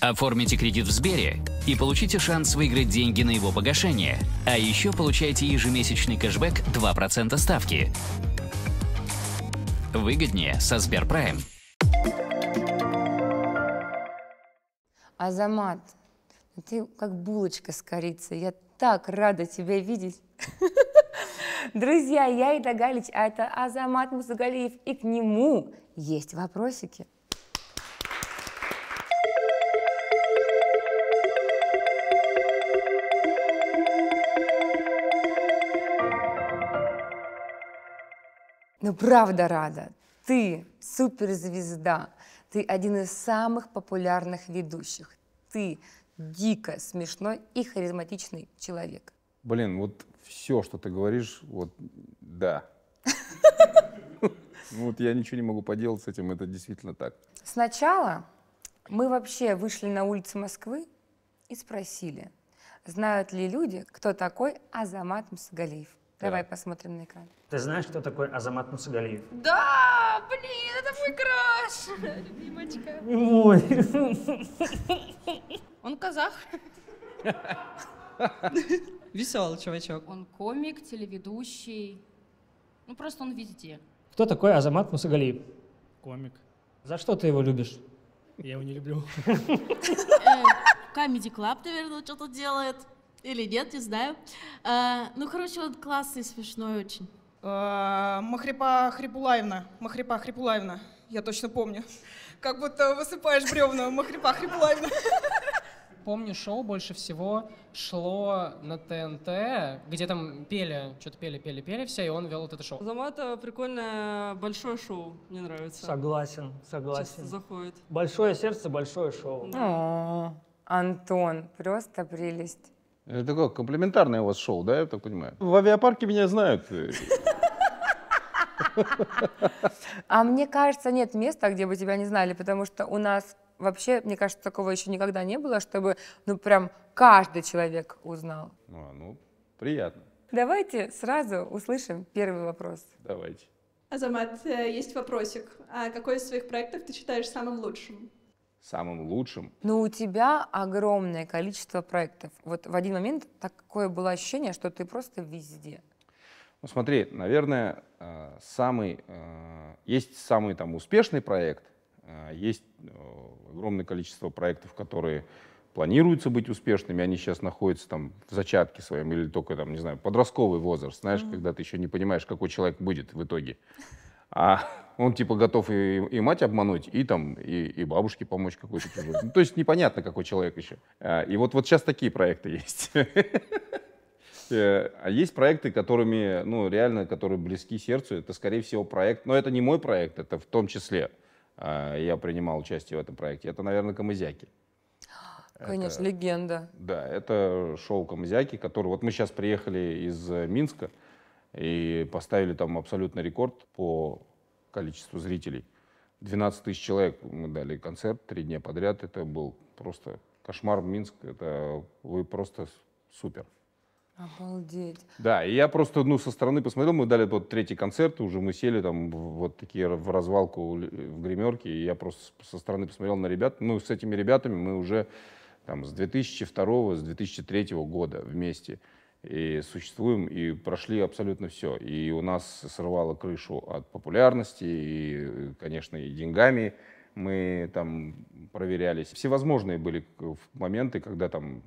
Оформите кредит в Сбере и получите шанс выиграть деньги на его погашение. А еще получайте ежемесячный кэшбэк 2% ставки. Выгоднее со Сберпрайм. Азамат, ну ты как булочка с корицей. Я так рада тебя видеть. Друзья, я Ида Галич, а это Азамат Мусагалиев. И к нему есть вопросики. Ну, правда рада. Ты суперзвезда. Ты один из самых популярных ведущих. Ты дико смешной и харизматичный человек. Блин, вот все, что ты говоришь, вот да. Ну, вот я ничего не могу поделать с этим, это действительно так. Сначала мы вообще вышли на улицы Москвы и спросили, знают ли люди, кто такой Азамат Мусагалиев. Давай посмотрим на экран. Ты знаешь, кто такой Азамат Мусагалиев? Да, блин, это мой краш, любимочка. Мой. Он казах. Веселый чувачок. Он комик, телеведущий. Ну, просто он везде. Кто такой Азамат Мусагалиев? Комик. За что ты его любишь? Я его не люблю. Камеди Клаб, э, наверное, что-то делает. Или нет, не знаю. А, ну, короче, вот классный, смешной очень. А, Махрипа Хрипулаевна. Махрипа Хрипулаевна. Я точно помню. Как будто высыпаешь бревна. Махрипа Хрипулаевна. Помню, шоу больше всего шло на ТНТ, где там пели, что-то пели, пели, пели все, и он вел вот это шоу. Замата прикольное большое шоу, мне нравится. Согласен, согласен. Часто заходит. Большое сердце, большое шоу. О, Антон, просто прелесть. Это такое комплементарное у вас шоу, да, я так понимаю? В авиапарке меня знают. Э. А мне кажется, нет места, где бы тебя не знали, потому что у нас вообще, мне кажется, такого еще никогда не было, чтобы, ну, прям каждый человек узнал. А, ну, приятно. Давайте сразу услышим первый вопрос. Давайте. Азамат, э, есть вопросик. А какой из своих проектов ты считаешь самым лучшим? самым лучшим. Но у тебя огромное количество проектов. Вот в один момент такое было ощущение, что ты просто везде. Ну смотри, наверное, э, самый, э, есть самый там успешный проект, э, есть огромное количество проектов, которые планируется быть успешными, они сейчас находятся там в зачатке своем или только там, не знаю, подростковый возраст, знаешь, mm-hmm. когда ты еще не понимаешь, какой человек будет в итоге. А он типа готов и, и мать обмануть, и там, и, и бабушке помочь какой-то. Ну, то есть непонятно, какой человек еще. А, и вот, вот сейчас такие проекты есть. Э, а есть проекты, которыми, ну, реально, которые близки сердцу. Это, скорее всего, проект, но это не мой проект, это в том числе а, я принимал участие в этом проекте. Это, наверное, Камызяки. Конечно, легенда. Да, это шоу Камызяки, который... Вот мы сейчас приехали из э, Минска, и поставили там абсолютно рекорд по количеству зрителей. 12 тысяч человек мы дали концерт три дня подряд. Это был просто кошмар Минск. Это вы просто супер. Обалдеть. Да, и я просто, ну, со стороны посмотрел, мы дали вот третий концерт, уже мы сели там вот такие в развалку в гримерке, и я просто со стороны посмотрел на ребят. Ну, с этими ребятами мы уже там с 2002, с 2003 года вместе и существуем, и прошли абсолютно все. И у нас сорвало крышу от популярности, и, конечно, и деньгами мы там проверялись. Всевозможные были моменты, когда там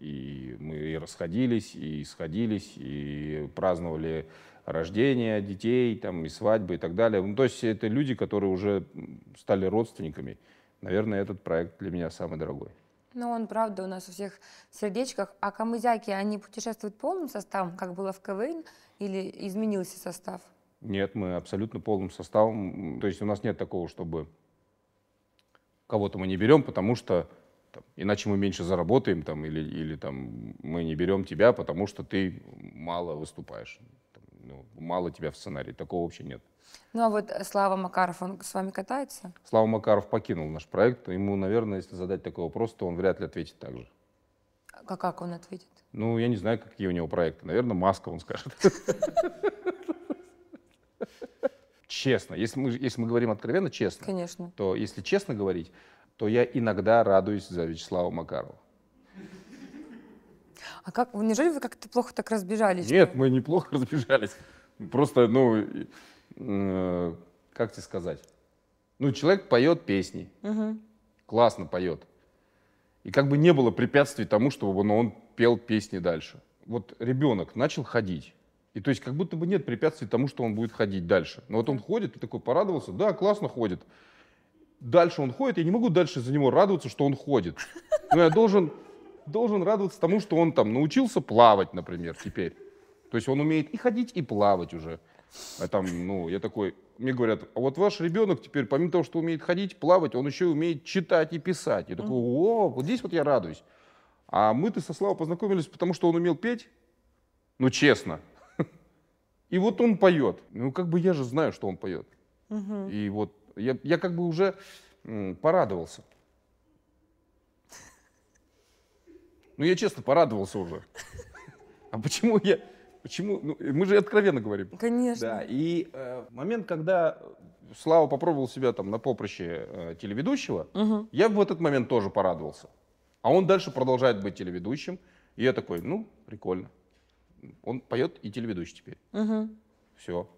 и мы и расходились, и сходились, и праздновали рождения детей, там, и свадьбы и так далее. Ну, то есть это люди, которые уже стали родственниками. Наверное, этот проект для меня самый дорогой. Но он, правда, у нас у всех в сердечках. А камызяки, они путешествуют полным составом, как было в КВН, или изменился состав? Нет, мы абсолютно полным составом. То есть у нас нет такого, чтобы кого-то мы не берем, потому что там, иначе мы меньше заработаем, там, или, или там, мы не берем тебя, потому что ты мало выступаешь ну, мало тебя в сценарии, такого вообще нет. Ну а вот э, Слава Макаров, он с вами катается? Слава Макаров покинул наш проект. Ему, наверное, если задать такой вопрос, то он вряд ли ответит так же. А как он ответит? Ну, я не знаю, какие у него проекты. Наверное, маска он скажет. Честно, если мы, если мы говорим откровенно, честно, Конечно. то если честно говорить, то я иногда радуюсь за Вячеслава Макарова. А как, неужели вы как-то плохо так разбежались? Нет, мы неплохо разбежались. Просто, ну, э, как тебе сказать? Ну, человек поет песни, угу. классно поет. И как бы не было препятствий тому, чтобы он, ну, он пел песни дальше. Вот ребенок начал ходить. И то есть как будто бы нет препятствий тому, что он будет ходить дальше. Но вот он ходит, и такой порадовался, да, классно ходит. Дальше он ходит, я не могу дальше за него радоваться, что он ходит. Но ну, я должен должен радоваться тому, что он там научился плавать, например, теперь. То есть он умеет и ходить, и плавать уже. А там, ну, я такой, мне говорят, а вот ваш ребенок теперь, помимо того, что умеет ходить, плавать, он еще умеет читать и писать. Я такой, о, вот здесь вот я радуюсь. А мы-то со Славой познакомились, потому что он умел петь, ну, честно. И вот он поет. Ну, как бы я же знаю, что он поет. И вот я, я как бы уже порадовался. Ну, я честно порадовался уже. А почему я... Почему? Ну, мы же откровенно говорим. Конечно. Да, и э, момент, когда Слава попробовал себя там на поприще э, телеведущего, угу. я в этот момент тоже порадовался. А он дальше продолжает быть телеведущим. И я такой, ну, прикольно. Он поет и телеведущий теперь. Угу. Все.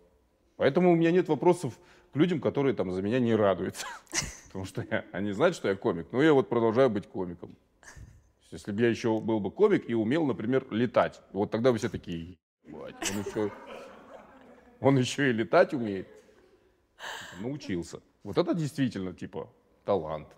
Поэтому у меня нет вопросов к людям, которые там за меня не радуются. Потому что они знают, что я комик. Но я вот продолжаю быть комиком. Если бы я еще был бы комик и умел, например, летать, вот тогда вы все такие, он еще, он еще и летать умеет. Научился. Вот это действительно, типа, талант.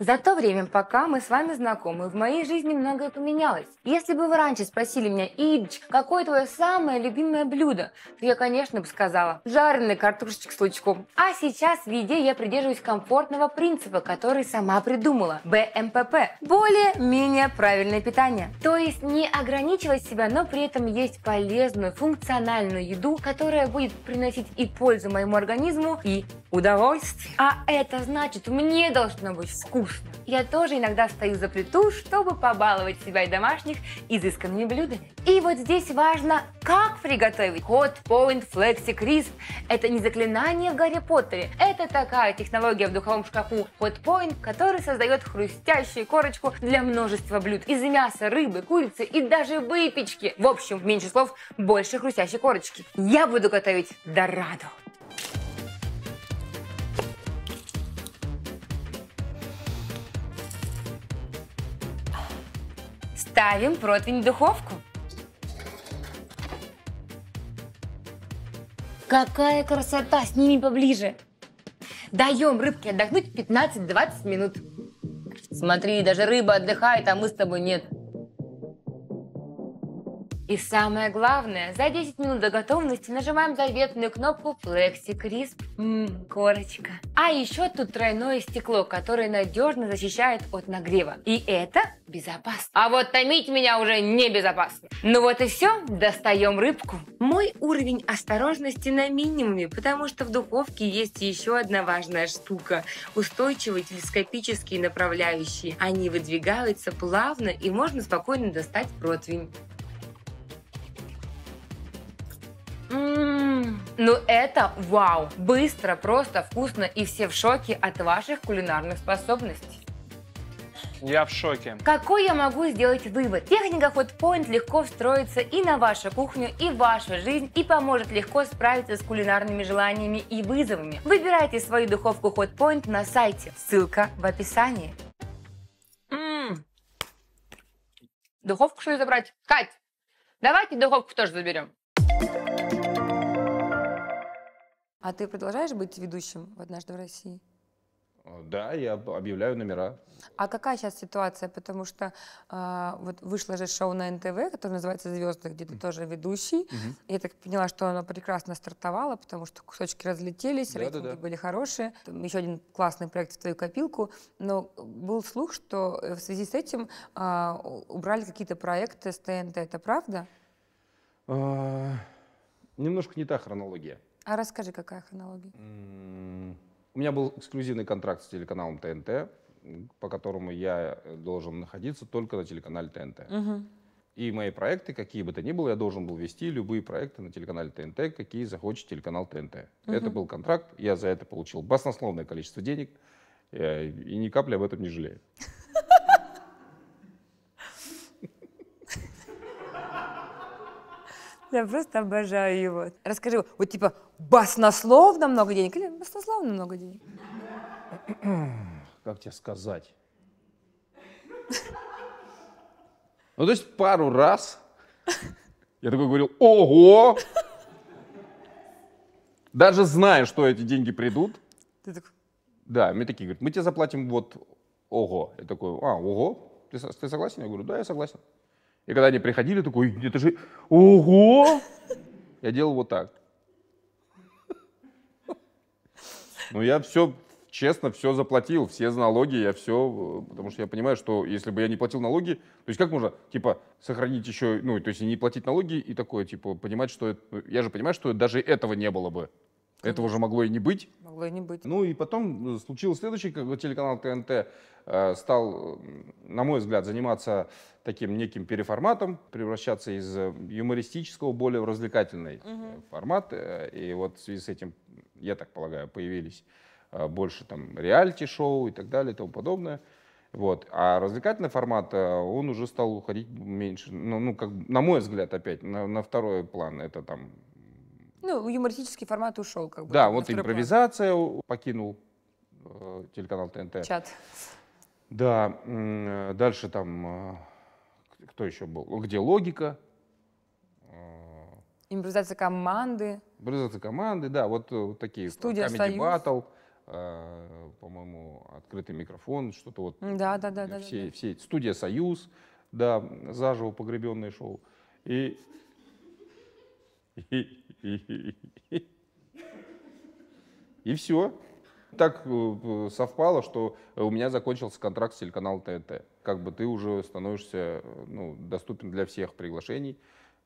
За то время, пока мы с вами знакомы, в моей жизни многое поменялось. Если бы вы раньше спросили меня, Ильич, какое твое самое любимое блюдо, то я, конечно, бы сказала, жареный картошечек с лучком. А сейчас в еде я придерживаюсь комфортного принципа, который сама придумала – БМПП эм – более-менее правильное питание. То есть не ограничивать себя, но при этом есть полезную, функциональную еду, которая будет приносить и пользу моему организму, и удовольствие. А это значит, мне должно быть вкусно вкусно. Я тоже иногда стою за плиту, чтобы побаловать себя и домашних изысканными блюдами. И вот здесь важно, как приготовить. Hot Point Flexi Crisp – это не заклинание в Гарри Поттере. Это такая технология в духовом шкафу Hot Point, который создает хрустящую корочку для множества блюд. Из мяса, рыбы, курицы и даже выпечки. В общем, меньше слов, больше хрустящей корочки. Я буду готовить Дораду. Ставим противень в духовку. Какая красота! Сними поближе. Даем рыбке отдохнуть 15-20 минут. Смотри, даже рыба отдыхает, а мы с тобой нет. И самое главное, за 10 минут до готовности нажимаем заветную кнопку Flexi Crisp. Ммм, корочка. А еще тут тройное стекло, которое надежно защищает от нагрева. И это безопасно. А вот томить меня уже не безопасно. Ну вот и все, достаем рыбку. Мой уровень осторожности на минимуме, потому что в духовке есть еще одна важная штука. Устойчивые телескопические направляющие. Они выдвигаются плавно и можно спокойно достать противень. Ну это вау! Быстро, просто, вкусно и все в шоке от ваших кулинарных способностей. Я в шоке. Какой я могу сделать вывод? Техника Hotpoint легко встроится и на вашу кухню, и в вашу жизнь, и поможет легко справиться с кулинарными желаниями и вызовами. Выбирайте свою духовку Hotpoint на сайте. Ссылка в описании. м Духовку что ли забрать? Кать, давайте духовку тоже заберем. А ты продолжаешь быть ведущим в «Однажды в России»? А, да, я объявляю номера. А какая сейчас ситуация? Потому что э, вот вышло же шоу на НТВ, которое называется «Звезды», где ты тоже ведущий. Угу. Я так поняла, что оно прекрасно стартовало, потому что кусочки разлетелись, да, рейтинги да, да. были хорошие. Там еще один классный проект в твою копилку. Но был слух, что э, в связи с этим э, убрали какие-то проекты с ТНТ. Это правда? Немножко не та хронология. А расскажи, какая хронология? У меня был эксклюзивный контракт с телеканалом ТНТ, по которому я э, должен находиться только на телеканале ТНТ. Угу. И мои проекты, какие бы то ни было, я должен был вести любые проекты на телеканале ТНТ, какие захочет телеканал ТНТ. Угу. Это был контракт, я за это получил баснословное количество денег, э, и ни капли об этом не жалею. Я просто обожаю его. Расскажи, вот типа баснословно много денег или баснословно много денег? Как тебе сказать? Ну, то есть пару раз я такой говорил, ого! Даже зная, что эти деньги придут. Ты так... Да, мне такие говорят, мы тебе заплатим вот ого. Я такой, а, ого, ты, ты согласен? Я говорю, да, я согласен. И когда они приходили, такой, это же, ого! Я делал вот так. Ну, я все, честно, все заплатил, все налоги, я все, потому что я понимаю, что если бы я не платил налоги, то есть как можно, типа, сохранить еще, ну, то есть не платить налоги и такое, типа, понимать, что, это, ну, я же понимаю, что даже этого не было бы. Этого уже могло и не быть. Могло и не быть. Ну и потом э, случился следующий телеканал ТНТ, э, стал, на мой взгляд, заниматься таким неким переформатом, превращаться из э, юмористического более в развлекательный угу. формат. И вот в связи с этим, я так полагаю, появились больше там реалити-шоу и так далее и тому подобное. Вот. А развлекательный формат, он уже стал уходить меньше, ну, ну как, на мой взгляд, опять, на, на второй план. Это там ну, юмористический формат ушел, как бы. Да, вот импровизация план. покинул э, телеканал ТНТ. Чат. Да, э, дальше там э, кто еще был? Ну, где логика? Э, импровизация команды. Импровизация команды, да, вот, э, вот такие. Студия Союз. Battle, э, по-моему, открытый микрофон, что-то вот. Да, да, да, э, да. Все, да. все, студия Союз, да, заживо погребенное шоу. и и все. Так э, совпало, что у меня закончился контракт с телеканалом ТНТ. Как бы ты уже становишься э, ну, доступен для всех приглашений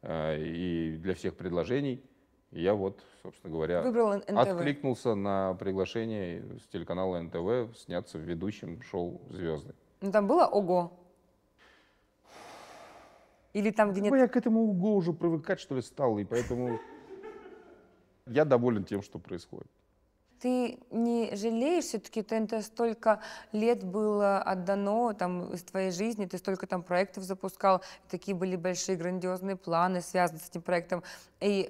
э, и для всех предложений. И я вот, собственно говоря, Выбрал откликнулся на приглашение с телеканала НТВ сняться ведущим шоу «Звезды». Ну там было «Ого»? Или там, где ну, нет... Я к этому «Ого» уже привыкать, что ли, стал, и поэтому... Я доволен тем, что происходит. Ты не жалеешь, все-таки ТНТ столько лет было отдано там, из твоей жизни, ты столько там проектов запускал, такие были большие грандиозные планы, связанные с этим проектом. И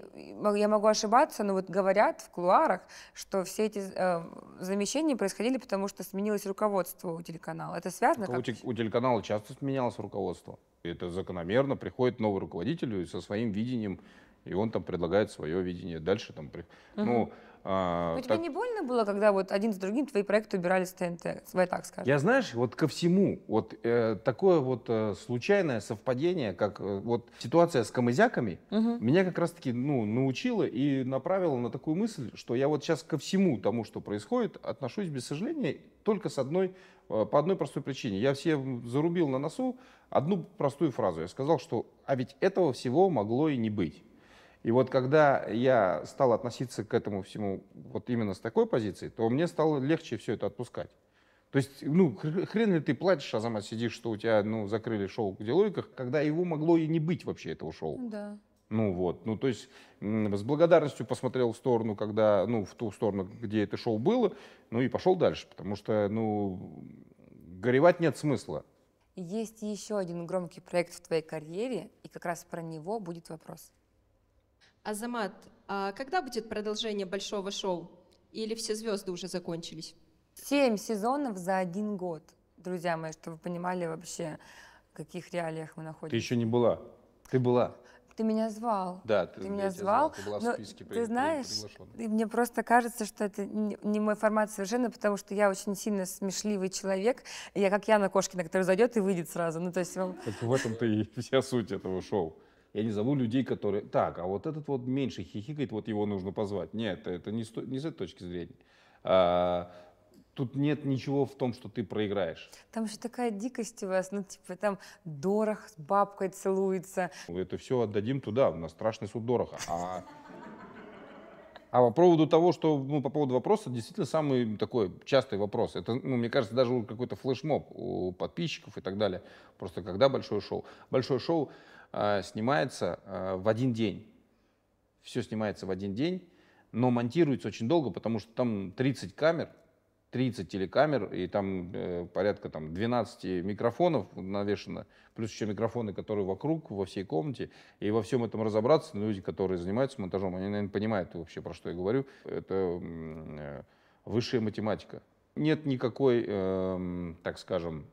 я могу ошибаться, но вот говорят в кулуарах, что все эти э, замещения происходили, потому что сменилось руководство у телеканала. Это связано как? У, у телеканала часто сменялось руководство. Это закономерно. Приходит новый руководитель э, со своим видением и он там предлагает свое видение. Дальше там... Угу. Ну, а, Но так... тебе не больно было, когда вот один за другим твои проекты убирали с ТНТ? Давай так скажем. Я знаешь, вот ко всему, вот э, такое вот э, случайное совпадение, как э, вот ситуация с камызяками, угу. меня как раз-таки ну, научила и направила на такую мысль, что я вот сейчас ко всему тому, что происходит, отношусь без сожаления только с одной, э, по одной простой причине. Я все зарубил на носу одну простую фразу. Я сказал, что а ведь этого всего могло и не быть. И вот когда я стал относиться к этому всему вот именно с такой позиции, то мне стало легче все это отпускать. То есть, ну, хрен ли ты платишь, а сама сидишь, что у тебя, ну, закрыли шоу в деловиках, когда его могло и не быть вообще, этого шоу. Да. Ну вот, ну то есть с благодарностью посмотрел в сторону, когда, ну, в ту сторону, где это шоу было, ну и пошел дальше, потому что, ну, горевать нет смысла. Есть еще один громкий проект в твоей карьере, и как раз про него будет вопрос. Азамат, а когда будет продолжение большого шоу? Или все звезды уже закончились? Семь сезонов за один год, друзья мои, чтобы вы понимали вообще, в каких реалиях мы находимся. Ты еще не была. Ты была. Ты меня звал. Да, ты, ты меня звал. Ты была в списке но, при, знаешь, мне просто кажется, что это не мой формат совершенно, потому что я очень сильно смешливый человек. Я как Яна Кошкина, который зайдет и выйдет сразу. Ну, то есть... Так в этом-то и вся суть этого шоу. Я не зову людей, которые... Так, а вот этот вот меньше хихикает, вот его нужно позвать. Нет, это не, сто... не с этой точки зрения. А, тут нет ничего в том, что ты проиграешь. Там еще такая дикость у вас, ну, типа, там Дорох с бабкой целуется. Это все отдадим туда, у нас страшный суд Дороха. А, а по поводу того, что, ну, по поводу вопроса, действительно, самый такой частый вопрос. Это, ну, мне кажется, даже какой-то флешмоб у подписчиков и так далее. Просто когда большое шоу? Большое шоу Э, снимается э, в один день. Все снимается в один день, но монтируется очень долго, потому что там 30 камер, 30 телекамер, и там э, порядка там, 12 микрофонов навешено, плюс еще микрофоны, которые вокруг, во всей комнате. И во всем этом разобраться, ну, люди, которые занимаются монтажом, они, наверное, понимают вообще, про что я говорю. Это э, высшая математика. Нет никакой, э, так скажем,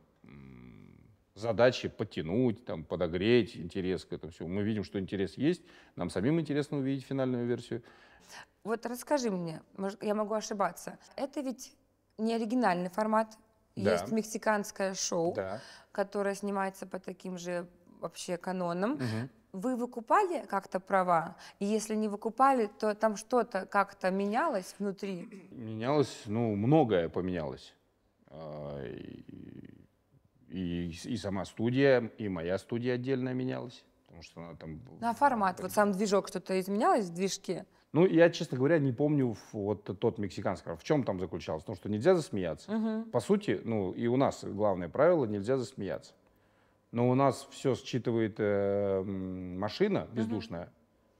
задачи потянуть, там, подогреть интерес к этому всему. Мы видим, что интерес есть, нам самим интересно увидеть финальную версию. Вот расскажи мне, может, я могу ошибаться, это ведь не оригинальный формат, да. есть мексиканское шоу, да. которое снимается по таким же вообще канонам. Угу. Вы выкупали как-то права? И если не выкупали, то там что-то как-то менялось внутри? Менялось, ну, многое поменялось. А, и, и сама студия, и моя студия отдельно менялась. Потому что она там... на ну, формат? Вот сам движок что-то изменялось в движке? Ну, я, честно говоря, не помню вот тот мексиканский. В чем там заключалось? В том, что нельзя засмеяться. Угу. По сути, ну, и у нас главное правило — нельзя засмеяться. Но у нас все считывает э, машина бездушная, угу.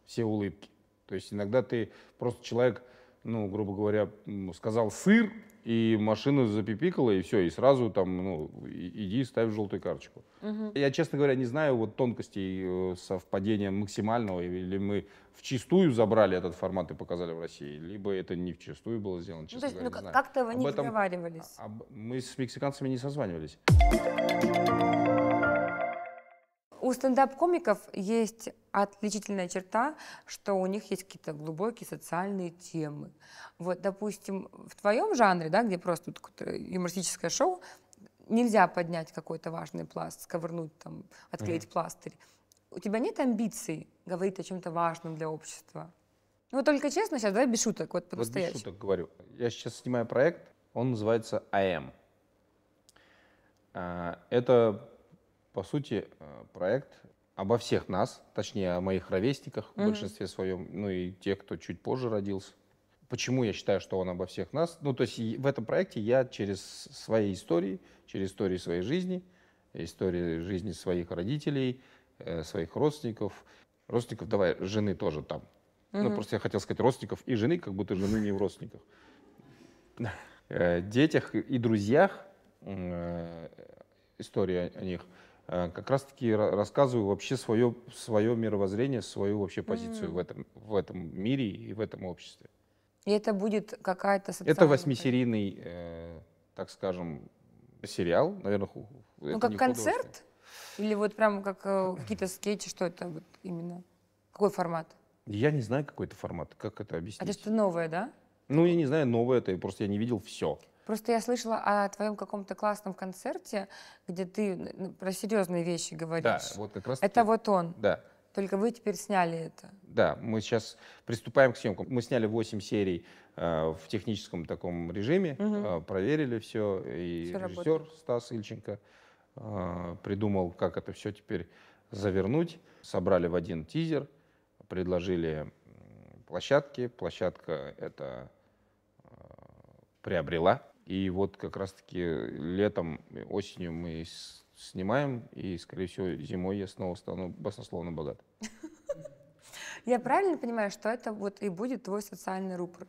все улыбки. То есть иногда ты просто человек ну, грубо говоря, сказал сыр, и машина запипикала, и все, и сразу там, ну, иди, ставь желтую карточку. Угу. Я, честно говоря, не знаю вот тонкостей э, совпадения максимального, или мы в чистую забрали этот формат и показали в России, либо это не в чистую было сделано, ну, честно ну, то есть, говоря, ну, Как-то вы не об этом, договаривались. Об, мы с мексиканцами не созванивались. У стендап-комиков есть отличительная черта, что у них есть какие-то глубокие социальные темы. Вот, допустим, в твоем жанре, да, где просто юмористическое шоу, нельзя поднять какой-то важный пласт, сковырнуть там, отклеить mm-hmm. пластырь. У тебя нет амбиций говорить о чем-то важном для общества? Ну, вот только честно сейчас, давай без шуток, вот по-настоящему. Вот без шуток говорю. Я сейчас снимаю проект, он называется «АМ». Эм». А, это по сути, э, проект обо всех нас, точнее, о моих ровесниках mm-hmm. в большинстве своем, ну и тех, кто чуть позже родился. Почему я считаю, что он обо всех нас? Ну, то есть в этом проекте я через свои истории, через истории своей жизни, истории жизни своих родителей, э, своих родственников, родственников, давай, жены тоже там. Mm-hmm. Ну, просто я хотел сказать родственников и жены, как будто жены не в родственниках. Э, детях и друзьях, история о них – Э, как раз-таки рассказываю вообще свое, свое мировоззрение, свою вообще позицию mm. в, этом, в этом мире и в этом обществе. И это будет какая-то социальная... Это восьмисерийный, э, так скажем, сериал, наверное. Ну, как концерт? Или вот прям как э, какие-то скетчи, что это вот именно? Какой формат? Я не знаю, какой это формат, как это а объяснить. Это что-то новое, да? Ну, я не знаю, новое это, просто я не видел все. Просто я слышала о твоем каком-то классном концерте, где ты ну, про серьезные вещи говоришь. Да, вот как раз. Это вот он. Да. Только вы теперь сняли это. Да, мы сейчас приступаем к съемкам. Мы сняли 8 серий э, в техническом таком режиме, угу. э, проверили все. И все режиссер работает. Стас Ильченко э, придумал, как это все теперь завернуть. Собрали в один тизер, предложили площадки. Площадка это э, приобрела. И вот как раз-таки летом, э, осенью мы снимаем, и, скорее всего, зимой я снова стану баснословно богат. Я правильно понимаю, что это вот и будет твой социальный рупор?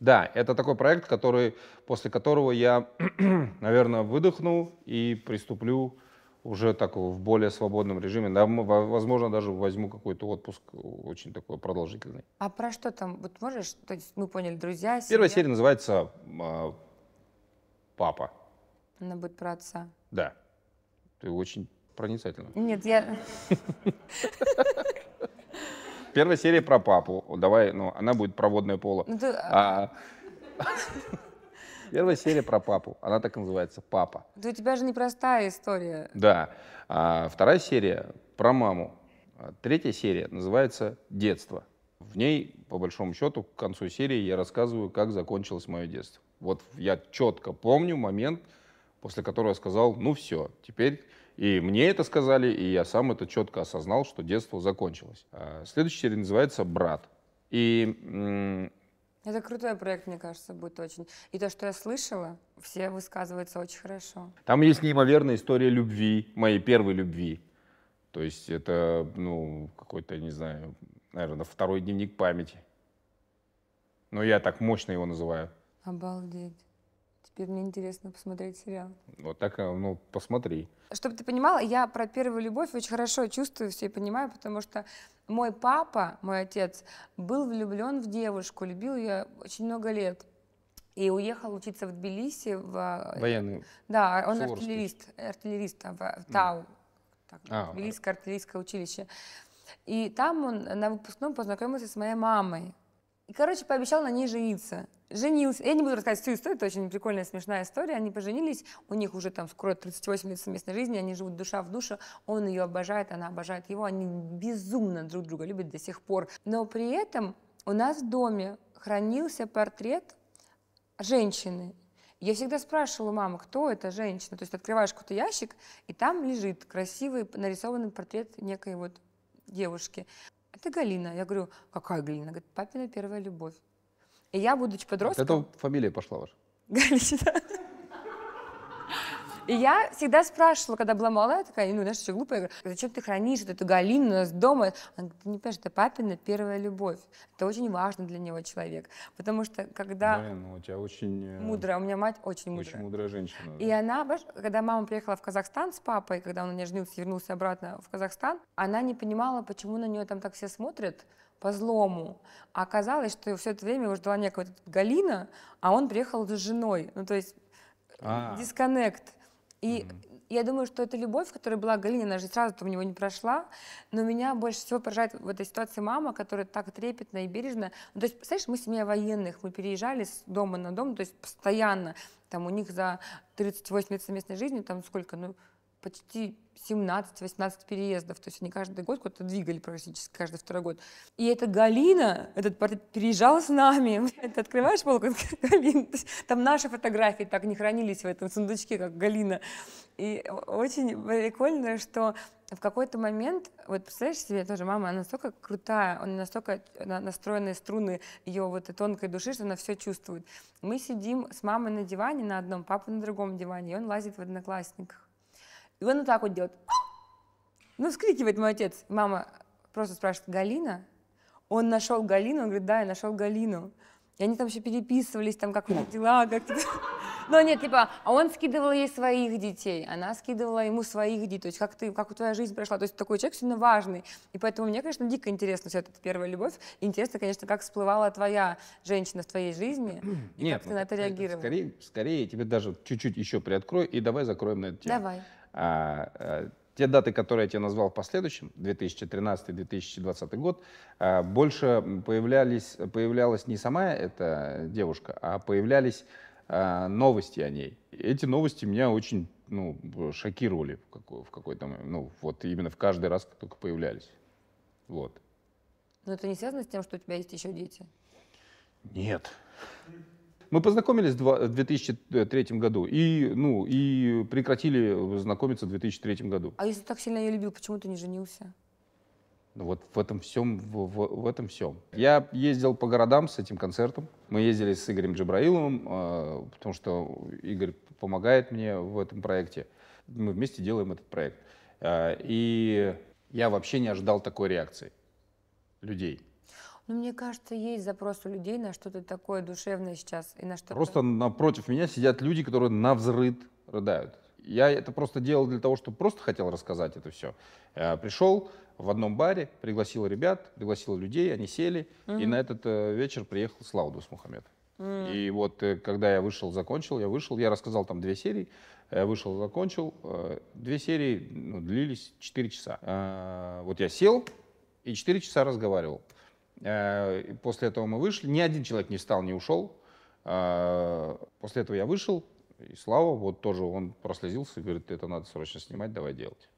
Да, это такой проект, который, после которого я, наверное, выдохну и приступлю уже так в более свободном режиме. Да, возможно, даже возьму какой-то отпуск э, очень такой продолжительный. А про что там? Вот можешь? То есть мы поняли, друзья. Семья. Первая серия называется а, папа. Она будет про отца. Да. Ты очень проницательна. Нет, я... Первая серия про папу. Давай, ну, она будет проводное поло. Ну, ты... а... а первая серия про папу. Она так и называется «Папа». Да у тебя же непростая история. Да. А вторая серия про маму. А третья серия называется «Детство». В ней, по большому счету, к концу серии я рассказываю, как закончилось мое детство. Вот я четко помню момент, после которого я сказал, ну все, теперь и мне это сказали, и я сам это четко осознал, что детство закончилось. А Следующая серия называется «Брат». И это крутой проект, мне кажется, будет очень. И то, что я слышала, все высказываются очень хорошо. Там есть неимоверная история любви, моей первой любви. То есть это, ну, какой-то, не знаю, наверное, второй дневник памяти. Но я так мощно его называю. Обалдеть. Теперь мне интересно посмотреть сериал. Вот так, а, ну, посмотри. Чтобы ты понимала, я про первую любовь очень хорошо чувствую, все понимаю, потому что мой папа, мой отец, был влюблен в девушку, любил ее очень много лет. И уехал учиться в Тбилиси в... Э, Военный. Да, он Суворский. артиллерист, артиллерист а, в, в ТАУ. Mm. Так, а, Тбилисское артиллерийское училище. И там он на выпускном познакомился с моей мамой. И, короче, пообещал на ней жениться женился. Я не буду рассказывать всю историю, это очень прикольная, смешная история. Они поженились, у них уже там скоро 38 лет совместной жизни, они живут душа в душу, он ее обожает, она обожает его, они безумно друг друга любят до сих пор. Но при этом у нас в доме хранился портрет женщины. Я всегда спрашивала маму, кто эта женщина. То есть открываешь какой-то ящик, и там лежит красивый нарисованный портрет некой вот девушки. Это Галина. Я говорю, какая Галина? Говорит, папина первая любовь. И я, будучи подростком... Это фамилия пошла ваша. Галич, да. И я всегда спрашивала, когда была малая, такая, ну, знаешь, все глупо я говорю, зачем ты хранишь эту Галину у нас дома? Она говорит, ты не понимаешь, это папина первая любовь. Это очень важно для него человек. Потому что когда... Блин, ну, у тебя очень... Э, мудрая, у меня мать очень мудрая. Очень мудрая женщина. Да. И она, когда мама приехала в Казахстан с папой, когда он у женился, вернулся обратно в Казахстан, она не понимала, почему на нее там так все смотрят по злому. А оказалось, что все это время его ждала некая Галина, а он приехал с женой. Ну, то есть а -а -а. дисконнект. И mm-hmm. я думаю, что эта любовь, которая была Галине, она же сразу у него не прошла. Но меня больше всего поражает в этой ситуации мама, которая так трепетно и бережно. Ну, то есть, представляешь, мы семья военных, мы переезжали с дома на дом, то есть постоянно. Там у них за 38 лет совместной жизни, там сколько, ну, почти 17-18 переездов. То есть они каждый год куда-то двигали практически, каждый второй год. И эта Галина, этот портрет, с нами. Ты открываешь полку, Галина. Там наши фотографии так не хранились в этом сундучке, как Галина. И очень прикольно, что в какой-то момент, вот представляешь себе, тоже мама, она настолько крутая, он настолько настроенные струны ее вот этой тонкой души, что она все чувствует. Мы сидим с мамой на диване на одном, папа на другом диване, и он лазит в одноклассниках. И он вот так вот делает. Ну, вскрикивает мой отец. Мама просто спрашивает, Галина? Он нашел Галину, он говорит, да, я нашел Галину. И они там еще переписывались, там, как у них дела, как Но ну, нет, типа, а он скидывал ей своих детей, она скидывала ему своих детей. То есть как, ты, как твоя жизнь прошла. То есть такой человек сильно важный. И поэтому мне, конечно, дико интересно все эта первая любовь. Интересно, конечно, как всплывала твоя женщина в твоей жизни. И нет, как ты ну, на это реагировал. Скорее, скорее, тебе даже чуть-чуть еще приоткрой и давай закроем на эту тему. Давай. А, э, те даты, которые я тебе назвал в последующем, 2013-2020 год, а, больше появлялись, появлялась не сама эта девушка, а появлялись а, новости о ней. Эти новости меня очень ну, шокировали в, какой- в какой-то, ну, вот именно в каждый раз, как только появлялись. Вот. Но это не связано с тем, что у тебя есть еще дети? Нет. Мы познакомились в 2003 году и, ну, и прекратили знакомиться в 2003 году. А если так сильно ее любил, почему ты не женился? Ну вот в этом всем, в, в, в этом всем. Я ездил по городам с этим концертом. Мы ездили с Игорем Джабраиловым, э, потому что Игорь помогает мне в этом проекте. Мы вместе делаем этот проект. Э, и я вообще не ожидал такой реакции людей. Ну, мне кажется, есть запрос у людей на что-то такое душевное сейчас и на что-то... Просто напротив меня сидят люди, которые на навзрыд рыдают. Я это просто делал для того, чтобы просто хотел рассказать это все. Я э, пришел в одном баре, пригласил ребят, пригласил людей, они сели, угу. и на этот э, вечер приехал Славдус Мухаммед. Угу. И вот э, когда я вышел, закончил, я вышел, я рассказал там две серии, я вышел, закончил, две серии ну, длились 4 часа. Вот я сел и 4 часа разговаривал. Э, после этого мы вышли. Ни один человек не встал, не ушел. Э, после этого я вышел, и Слава вот тоже, он прослезился и говорит, это надо срочно снимать, давай делать.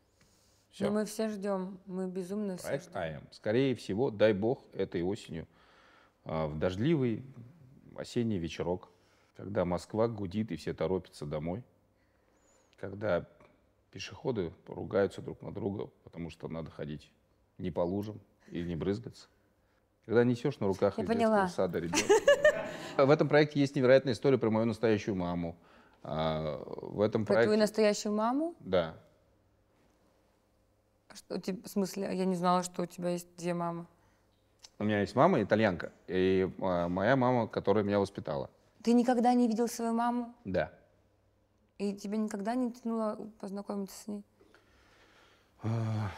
Ну, все. мы все ждем, мы безумно Проект все ждем. АМ. Скорее всего, дай бог, этой осенью, э, в дождливый осенний вечерок, когда Москва гудит и все торопятся домой, когда пешеходы ругаются друг на друга, потому что надо ходить не по лужам и не брызгаться. Когда несешь на руках Я из поняла. сада ребенка. В этом проекте есть невероятная история про мою настоящую маму. А, в этом про проекте... твою настоящую маму? Да. А что, в смысле, я не знала, что у тебя есть две мамы. У меня есть мама итальянка, и а, моя мама, которая меня воспитала. Ты никогда не видел свою маму? Да. И тебя никогда не тянуло познакомиться с ней? А,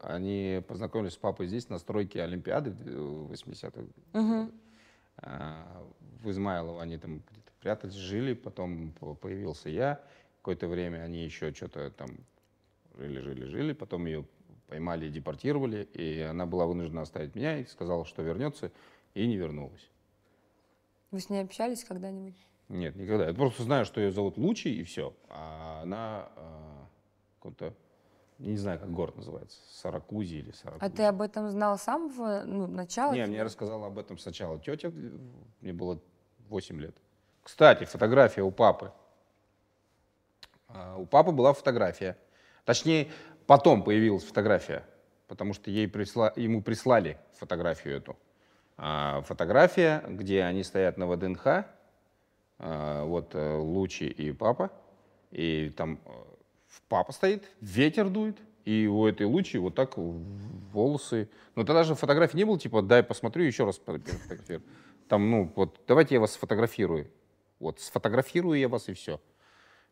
они познакомились с папой здесь на стройке Олимпиады 80-х. Угу. А, в Измайлово они там прятались, жили, потом появился я. Какое-то время они еще что-то там жили, жили, жили, потом ее поймали и депортировали, и она была вынуждена оставить меня и сказала, что вернется, и не вернулась. Вы с ней общались когда-нибудь? Нет, никогда. Я просто знаю, что ее зовут Лучи, и все. А она э, а, какой-то не знаю, как город называется, Саракузи или Саракузи. А ты об этом знал сам в ну, начала? Не, мне рассказала об этом сначала тетя, мне было 8 лет. Кстати, фотография у папы. А, у папы была фотография. Точнее, потом появилась фотография, потому что ей присла... ему прислали фотографию эту. А, фотография, где они стоят на ВДНХ, а, вот э, Лучи и папа, и там э, в папа стоит, ветер дует, и у этой лучи вот так волосы. Но тогда же фотографии не было, типа, дай посмотрю, еще раз Там, ну, вот, давайте я вас сфотографирую. Вот, сфотографирую я вас, и все.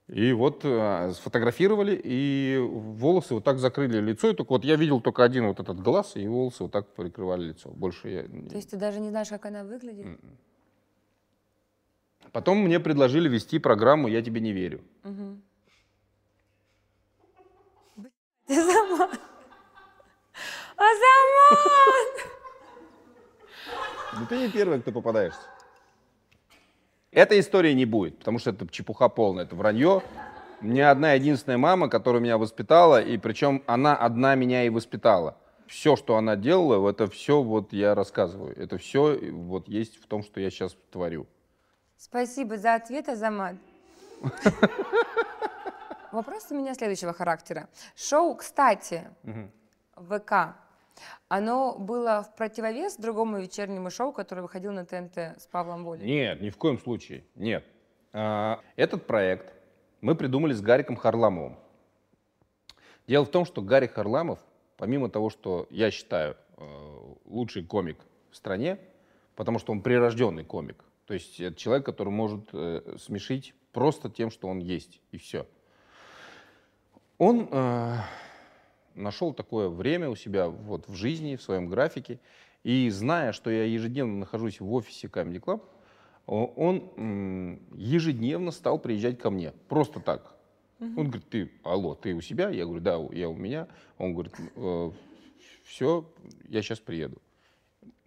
И вот э, сфотографировали, и волосы вот так закрыли лицо. И только вот я видел только один вот этот глаз, и волосы вот так прикрывали лицо. Больше я... То есть ты даже не знаешь, как она выглядит? Mm -mm. Потом мне предложили вести программу «Я тебе не верю». Угу. Азамат! Азамат! Ну ты не первый, кто попадаешься. Этой истории не будет, потому что это чепуха полная, это вранье. У меня одна единственная мама, которая меня воспитала, и причем она одна меня и воспитала. Все, что она делала, это все вот я рассказываю. Это все вот есть в том, что я сейчас творю. Спасибо за ответ, Азамат. Вопрос у меня следующего характера. Шоу, кстати, угу. ВК, оно было в противовес другому вечернему шоу, которое выходило на ТНТ с Павлом Волей? Нет, ни в коем случае. Нет. А, этот проект мы придумали с Гариком Харламовым. Дело в том, что Гарик Харламов, помимо того, что я считаю э, лучший комик в стране, потому что он прирожденный комик, то есть это человек, который может э, смешить просто тем, что он есть, и все. Он э, нашел такое время у себя вот в жизни, в своем графике, и зная, что я ежедневно нахожусь в офисе Comedy Club, он ежедневно стал приезжать ко мне. Просто так. Угу. Он говорит, ты, алло, ты у себя? Я говорю, да, я у меня. Он говорит, э, все, я сейчас приеду.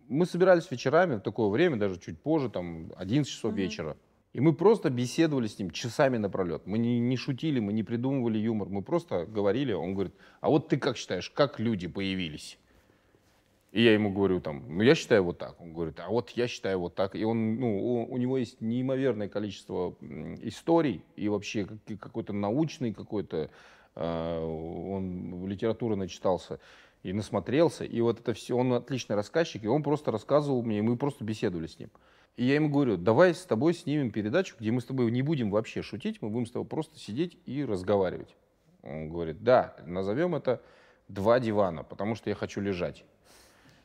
Мы собирались вечерами в такое время, даже чуть позже, там 11 часов угу. вечера. И мы просто беседовали с ним часами напролет. Мы не, не шутили, мы не придумывали юмор, мы просто говорили. Он говорит, а вот ты как считаешь, как люди появились? И я ему говорю там, ну я считаю вот так. Он говорит, а вот я считаю вот так. И он, ну, у, у него есть неимоверное количество историй и вообще какой-то научный какой-то, э, он литературы начитался и насмотрелся. И вот это все, он отличный рассказчик, и он просто рассказывал мне, и мы просто беседовали с ним. И я ему говорю, давай с тобой снимем передачу, где мы с тобой не будем вообще шутить, мы будем с тобой просто сидеть и разговаривать. Он говорит, да, назовем это «Два дивана», потому что я хочу лежать.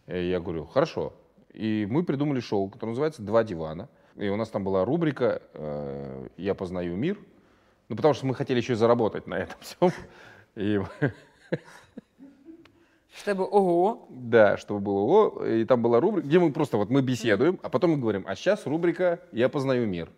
И я говорю, хорошо. И мы придумали шоу, которое называется «Два дивана». И у нас там была рубрика э, «Я познаю мир». Ну, потому что мы хотели еще и заработать на этом всем. И чтобы ого. Да, чтобы было ого. И там была рубрика, где мы просто вот мы беседуем, а потом мы говорим, а сейчас рубрика «Я познаю мир».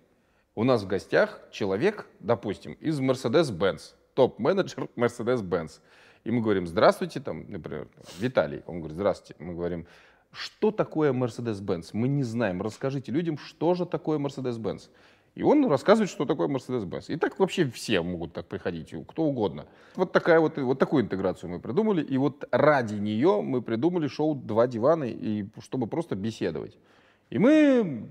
У нас в гостях человек, допустим, из Mercedes-Benz, топ-менеджер Mercedes-Benz. И мы говорим, здравствуйте, там, например, Виталий. Он говорит, здравствуйте. Мы говорим, что такое Mercedes-Benz? Мы не знаем. Расскажите людям, что же такое Mercedes-Benz. И он рассказывает, что такое Mercedes-Benz. И так вообще все могут так приходить, кто угодно. Вот, такая вот, вот такую интеграцию мы придумали. И вот ради нее мы придумали шоу «Два дивана», и, чтобы просто беседовать. И мы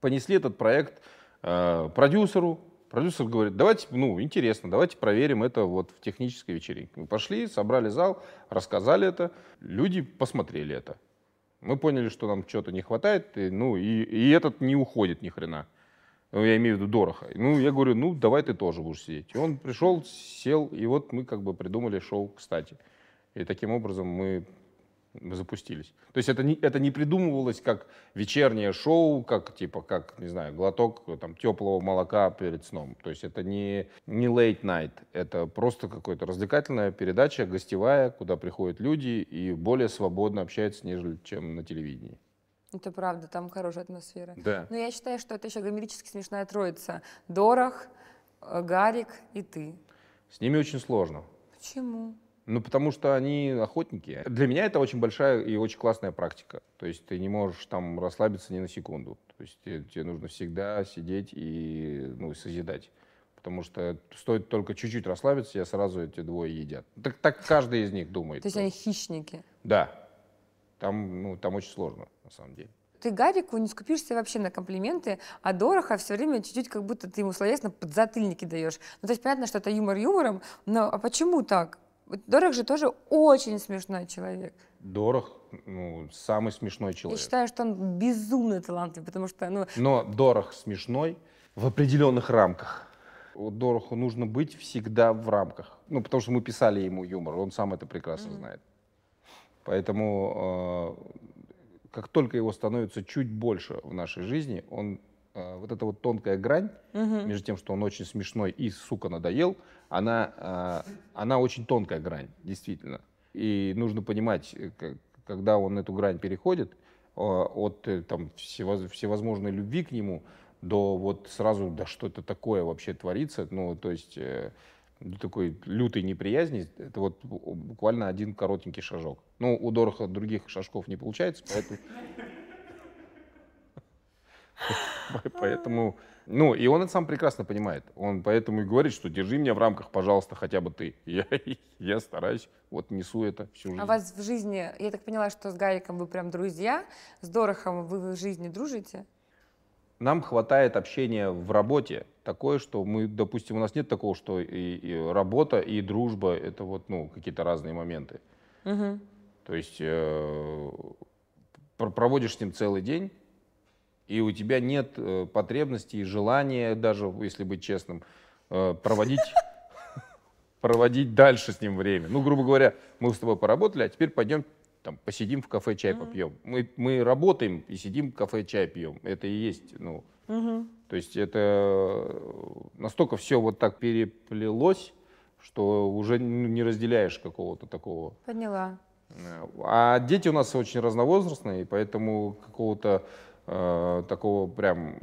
понесли этот проект э, продюсеру. Продюсер говорит, давайте, ну, интересно, давайте проверим это вот в технической вечеринке. Мы пошли, собрали зал, рассказали это, люди посмотрели это. Мы поняли, что нам чего-то не хватает, и, ну, и, и этот не уходит ни хрена. Ну, я имею в виду Дороха. Ну, я говорю, ну, давай ты тоже будешь сидеть. И он пришел, сел, и вот мы как бы придумали шоу «Кстати». И таким образом мы запустились. То есть это не, это не придумывалось как вечернее шоу, как, типа, как, не знаю, глоток э, там, теплого молока перед сном. То есть это не, не late night, это просто какая-то развлекательная передача, гостевая, куда приходят люди и более свободно общаются, нежели чем на телевидении. Это правда, там хорошая атмосфера. Да. Но я считаю, что это еще гомерически смешная троица. Дорох, э, Гарик и ты. С ними очень сложно. Почему? Ну, потому что они охотники. Для меня это очень большая и очень классная практика. То есть ты не можешь там расслабиться ни на секунду. То есть тебе, тебе нужно всегда сидеть и ну, созидать. Потому что стоит только чуть-чуть расслабиться, я сразу эти двое едят. Так, так каждый из них думает. То есть они хищники? Да. Там, ну, там очень сложно самом деле ты Гарику не скупишься вообще на комплименты, а Дороха все время чуть-чуть как будто ты ему словесно подзатыльники даешь. Ну, то есть понятно, что это юмор юмором, но а почему так? Дорох же тоже очень смешной человек. Дорох, ну, самый смешной человек. Я считаю, что он безумно талантлив, потому что, ну... Но Дорох смешной в определенных рамках. Дороху нужно быть всегда в рамках. Ну, потому что мы писали ему юмор, он сам это прекрасно mm-hmm. знает. Поэтому э, как только его становится чуть больше в нашей жизни, он э, вот эта вот тонкая грань угу. между тем, что он очень смешной и сука надоел, она э, она очень тонкая грань, действительно. И нужно понимать, как, э, когда он эту грань переходит э, от э, там всевоз, всевозможной любви к нему до вот сразу да что это такое вообще творится, ну то есть э, такой лютой неприязни, это вот буквально один коротенький шажок. Ну, у Дороха других шажков не получается, поэтому... ну, и он это сам прекрасно понимает. Он поэтому и говорит, что держи меня в рамках, пожалуйста, хотя бы ты. Я, я стараюсь, вот несу это всю а жизнь. А вас в жизни, я так поняла, что с Гариком вы прям друзья, с Дорохом вы в жизни дружите? Нам хватает общения в работе, такое, что мы, допустим, у нас нет такого, что и, и работа, и дружба это вот ну какие-то разные моменты. Угу. То есть э, проводишь с ним целый день, и у тебя нет э, потребности и желания, даже если быть честным, э, проводить проводить дальше с ним время. Ну, грубо говоря, мы с тобой поработали, а теперь пойдем там, посидим в кафе, чай угу. попьем. Мы, мы работаем и сидим в кафе, чай пьем. Это и есть, ну, угу. то есть это э, настолько все вот так переплелось, что уже ну, не разделяешь какого-то такого. Поняла. А дети у нас очень разновозрастные, поэтому какого-то э, такого прям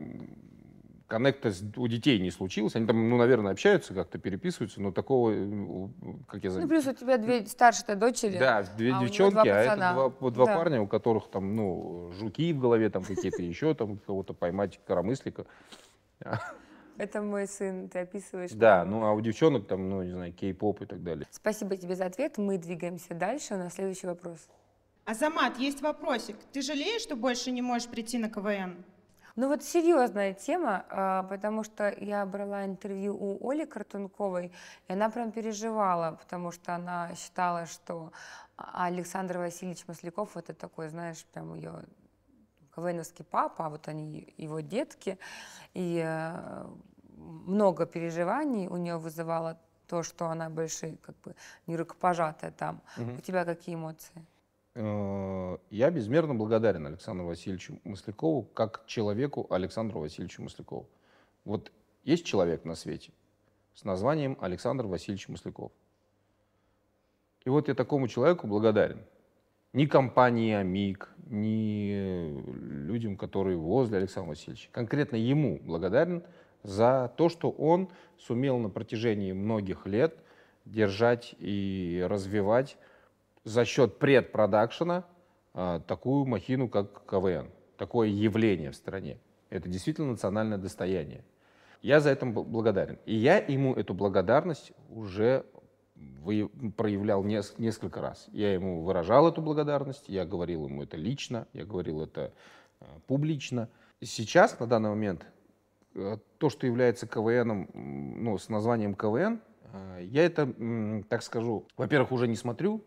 коннекта у детей не случилось. Они там, ну, наверное, общаются как-то, переписываются, но такого, э, как я знаю... Ну, плюс у тебя две старшие дочери. Да, две а девчонки, два а это два, два да. парня, у которых там, ну, жуки в голове, там какие-то еще, там кого-то поймать коромыслика. Это мой сын, ты описываешь. Да, ну а у девчонок там, ну, не знаю, кей-поп и так далее. Спасибо тебе за ответ. Мы двигаемся дальше на следующий вопрос. Азамат, есть вопросик. Ты жалеешь, что больше не можешь прийти на КВН? Ну вот серьезная тема, а, потому что я брала интервью у Оли Картунковой, и она прям переживала, потому что она считала, что а, Александр Васильевич Масляков это такой, знаешь, прям ее КВНовский папа, а вот они его детки. И э, много переживаний у нее вызывало то, что она больше как бы не рукопожатая там. Угу. У тебя какие эмоции? Э, я безмерно благодарен Александру Васильевичу Маслякову как человеку Александру Васильевичу Маслякову. Вот есть человек на свете с названием Александр Васильевич Масляков. И вот я такому человеку благодарен. Ни компании «Амик», ни людям, которые возле Александра Васильевича. Конкретно ему благодарен за то, что он сумел на протяжении многих лет держать и развивать за счет предпродакшена э, такую махину, как КВН, такое явление в стране. Это действительно национальное достояние. Я за это благодарен. И я ему эту благодарность уже проявлял несколько раз. Я ему выражал эту благодарность, я говорил ему это лично, я говорил это а, публично. Сейчас, на данный момент, э, то, что является КВН, ну, с названием КВН, э, я это, так скажу, во-первых, уже не смотрю,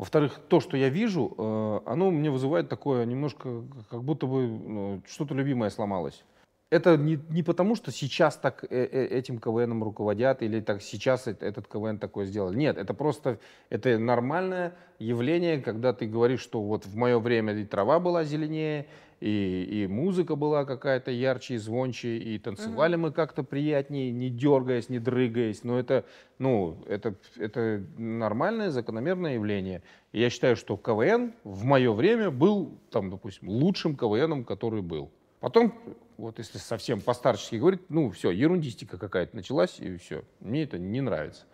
во-вторых, то, что я вижу, э, оно мне вызывает такое немножко, как будто бы ну, что-то любимое сломалось. Это не, не потому, что сейчас так э, э, этим КВНом руководят или так сейчас этот КВН такое сделал. Нет, это просто это нормальное явление, когда ты говоришь, что вот в мое время и трава была зеленее, и, и музыка была какая-то ярче и звонче, и танцевали угу. мы как-то приятнее, не дергаясь, не дрыгаясь. Но это, ну, это, это нормальное, закономерное явление. И я считаю, что КВН в мое время был, там, допустим, лучшим КВНом, который был. Потом, вот если совсем постарчески говорить, ну все, ерундистика какая-то началась, и все. Мне это не нравится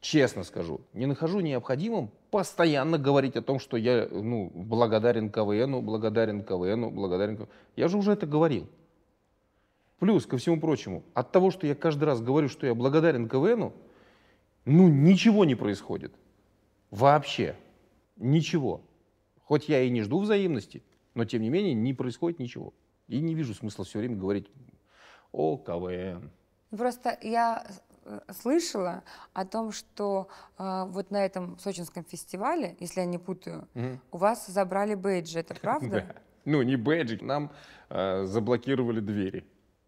честно скажу, не нахожу необходимым постоянно говорить о том, что я ну, благодарен КВНу, благодарен КВНу, благодарен КВНу. Я же уже это говорил. Плюс, ко всему прочему, от того, что я каждый раз говорю, что я благодарен КВНу, ну ничего не происходит. Вообще. Ничего. Хоть я и не жду взаимности, но тем не менее не происходит ничего. И не вижу смысла все время говорить о КВН. Просто я Э, слышала о том, что э, вот на этом сочинском фестивале, если я не путаю, mm-hmm. у вас забрали бейджи, это правда? Ну, не бейджи, нам э, заблокировали двери.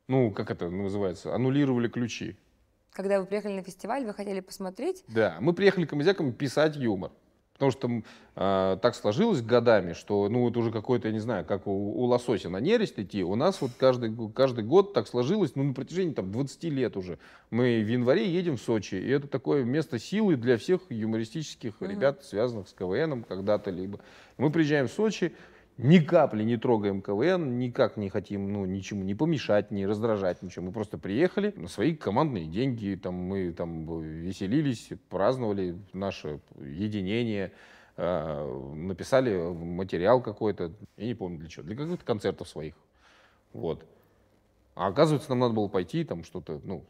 Ну, как это называется? Аннулировали ключи. Когда вы приехали на фестиваль, вы хотели посмотреть? Да, мы приехали к музякам писать юмор. Потому что э, так сложилось годами, что, ну, вот уже какой-то, я не знаю, как у, у лосося на нерест идти. У нас вот каждый, каждый год так сложилось, ну, на протяжении там 20 лет уже. Мы в январе едем в Сочи, и это такое место силы для всех юмористических mm-hmm. ребят, связанных с КВНом когда-то либо. Мы приезжаем в Сочи, ни капли не трогаем КВН, никак не хотим ну, ничему не помешать, не раздражать ничего. Мы просто приехали на свои командные деньги, там, мы там веселились, праздновали наше единение, э, написали материал какой-то, я не помню для чего, для каких-то концертов своих. Вот. А оказывается, нам надо было пойти там что-то, ну,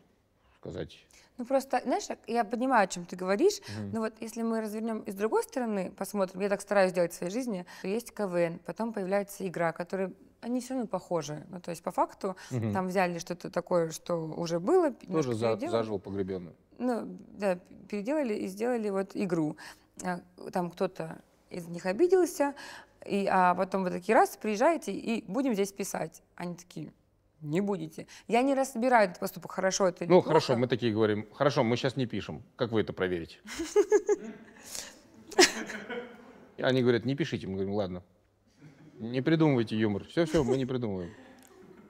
сказать. Ну просто, знаешь, я понимаю, о чем ты говоришь, mm-hmm. но вот если мы развернем и с другой стороны, посмотрим, я так стараюсь делать в своей жизни, то есть КВН, потом появляется игра, которая они все равно похожи. Ну, то есть, по факту, угу. там взяли что-то такое, что уже было. Тоже за, зажил погребенную. Ну, да, переделали и сделали вот игру. А, там кто-то из них обиделся, и, а потом вы такие раз, приезжаете и будем здесь писать. Они такие, не будете. Я не разбираю этот поступок, хорошо это или Ну, плохо. хорошо, мы такие говорим. Хорошо, мы сейчас не пишем. Как вы это проверите? Они говорят, не пишите. Мы говорим, ладно. Не придумывайте юмор. Все-все, мы не придумываем.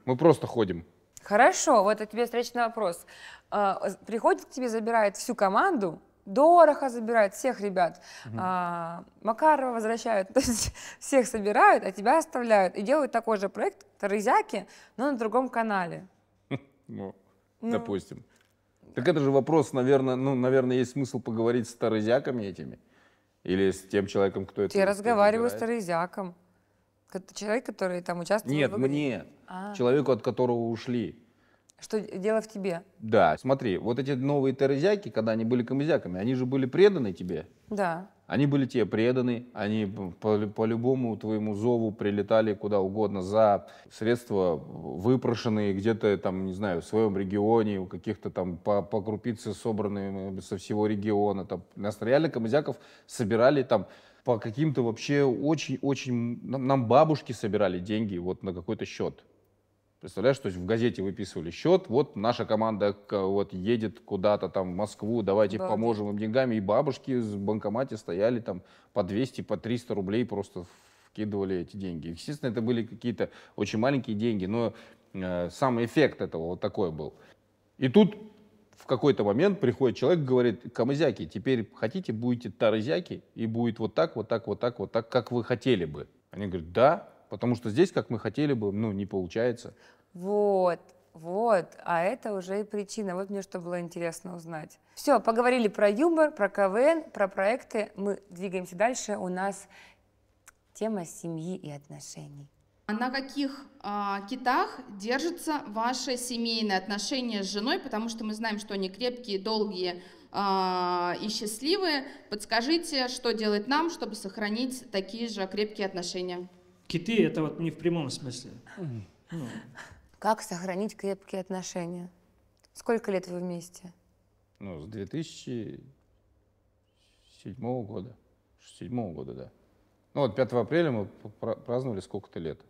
Мы просто ходим. Хорошо, вот это тебе встречный вопрос. А, приходит к тебе, забирает всю команду, Дороха забирают, всех ребят, угу. а, Макарова возвращают, то есть всех собирают, а тебя оставляют. И делают такой же проект «Рызяки», но на другом канале. Ну, ну, допустим. Так это же вопрос, наверное, ну, наверное, есть смысл поговорить с старозяками этими? Или с тем человеком, кто это Я разговариваю с старозяком. Человек, который там участвовал Нет, в мне. А. Человеку, от которого ушли. Что дело в тебе. Да, смотри, вот эти новые терезяки, когда они были камызяками, они же были преданы тебе. Да. Они были тебе преданы, они по, по любому твоему зову прилетали куда угодно за средства выпрошенные где-то там, не знаю, в своем регионе, у каких-то там по, по крупице собранные со всего региона. Там, нас реально камызяков собирали там по каким-то вообще очень-очень... Нам бабушки собирали деньги вот на какой-то счет. Представляешь, то есть в газете выписывали счет, вот наша команда вот едет куда-то там в Москву, давайте Балдеть. поможем им деньгами. И бабушки в банкомате стояли там по 200, по 300 рублей просто вкидывали эти деньги. Естественно, это были какие-то очень маленькие деньги, но э, сам эффект этого вот такой был. И тут в какой-то момент приходит человек, говорит, камызяки, теперь хотите, будете тарызяки, и будет вот так, вот так, вот так, вот так, как вы хотели бы. Они говорят, да, потому что здесь, как мы хотели бы, ну, не получается. Вот, вот, а это уже и причина. Вот мне что было интересно узнать. Все, поговорили про юмор, про КВН, про проекты. Мы двигаемся дальше. У нас тема семьи и отношений. А на каких э, китах держится ваше семейное отношение с женой? Потому что мы знаем, что они крепкие, долгие э, и счастливые. Подскажите, что делать нам, чтобы сохранить такие же крепкие отношения? Киты – это вот не в прямом смысле. Ну. Как сохранить крепкие отношения? Сколько лет вы вместе? Ну, с 2007 года. с 2007 года, да. Ну, вот 5 апреля мы праздновали сколько-то лет.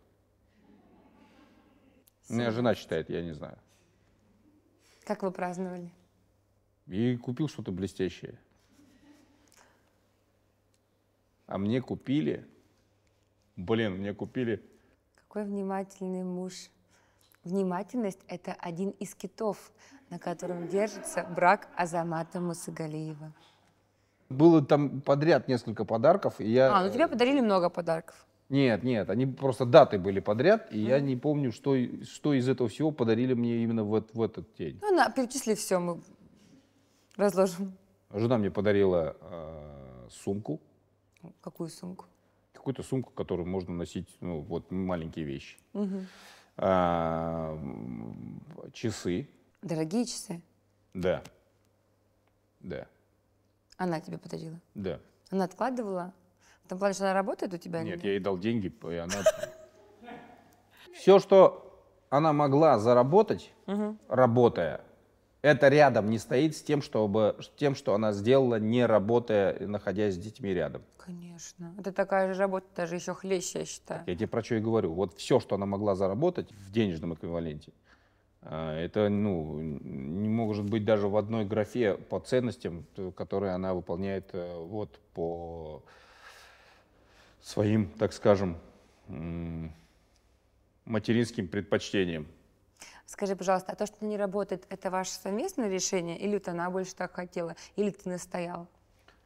У меня жена считает, я не знаю. Как вы праздновали? И купил что-то блестящее. А мне купили блин, мне купили. Какой внимательный муж. Внимательность – это один из китов, на котором держится брак Азамата Мусагалиева. Было там подряд несколько подарков, и я... А, ну э, тебе подарили много подарков. Нет, нет, они просто даты были подряд, и mm. я не помню, что, что из этого всего подарили мне именно в, в этот день. Ну, на, перечисли все, мы разложим. Жена мне подарила э, сумку. Какую сумку? какую-то сумку, которую можно носить, ну, вот маленькие вещи. Угу. А, часы. Дорогие часы? Да. Да. Она тебе подарила? Да. Она откладывала? В том плане, что она работает у тебя? Нет, или? я ей дал деньги, и она... Все, что она могла заработать, работая, это рядом не стоит с тем, чтобы, с тем, что она сделала, не работая, находясь с детьми рядом. Конечно. Это такая же работа, даже еще хлеще, я считаю. я тебе про что и говорю. Вот все, что она могла заработать в денежном эквиваленте, а, это ну, не может быть даже в одной графе по ценностям, э, которые она выполняет э, вот по своим, так скажем, материнским предпочтениям. Скажи, пожалуйста, а то, что не работает, это ваше совместное решение, или ты она больше так хотела, или ты настоял?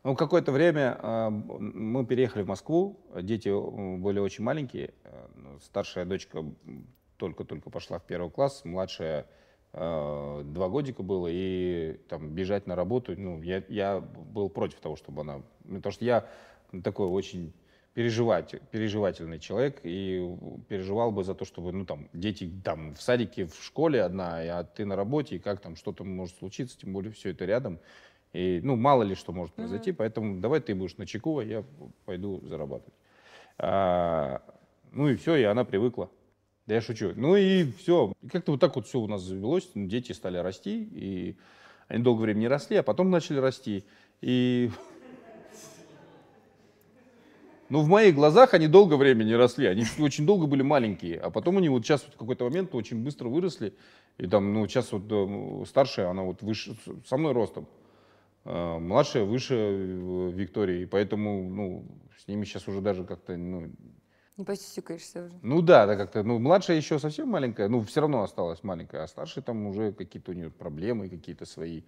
Ну, какое-то время э, мы переехали в Москву, дети были очень маленькие, э, ну, старшая дочка только-только пошла в первый класс, младшая э, два годика было, и там бежать на работу, ну, я, я был против того, чтобы она... Потому что я такой очень переживать, переживательный человек и переживал бы за то, чтобы, ну, там, дети там в садике, в школе одна, а ты на работе, и как там что-то может случиться, тем более все это рядом. И, ну, мало ли что может произойти, mm-hmm. поэтому давай ты будешь на чеку, а я пойду зарабатывать. А, ну и все, и она привыкла. Да я шучу. Ну и все. Как-то вот так вот все у нас завелось. Дети стали расти, и они долгое время не росли, а потом начали расти. И Ну, в моих глазах они долго времени росли, они очень долго были маленькие, а потом они вот сейчас вот в какой-то момент очень быстро выросли, и там, ну, сейчас вот э, старшая, она вот выше, со мной ростом, э, младшая выше э, Виктории, и поэтому, ну, с ними сейчас уже даже как-то, ну... Не посюсюкаешься уже. Ну да, да, как-то, ну, младшая еще совсем маленькая, ну, все равно осталась маленькая, а старшая там уже какие-то у нее проблемы какие-то свои,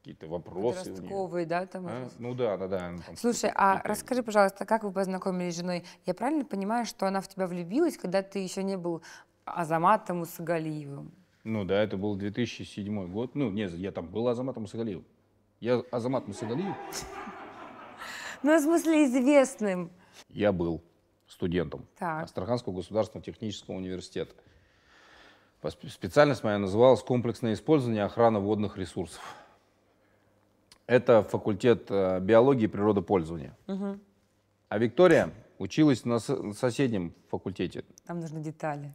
какие-то вопросы. Подростковые, да, там. А? Ну да, да, да. Там Слушай, а расскажи, пожалуйста, как вы познакомились с женой? Я правильно понимаю, что она в тебя влюбилась, когда ты еще не был Азаматом Усагалиевым? Ну да, это был 2007 год. Ну, нет, я там был Азаматом Усагалиевым. Я Азамат Мусагалиев. Ну, в смысле, известным. Я был студентом так. Астраханского государственного технического университета. Специальность моя называлась «Комплексное использование охраны водных ресурсов». Это факультет э, биологии и природопользования. Угу. А Виктория училась на соседнем факультете. Там нужны детали.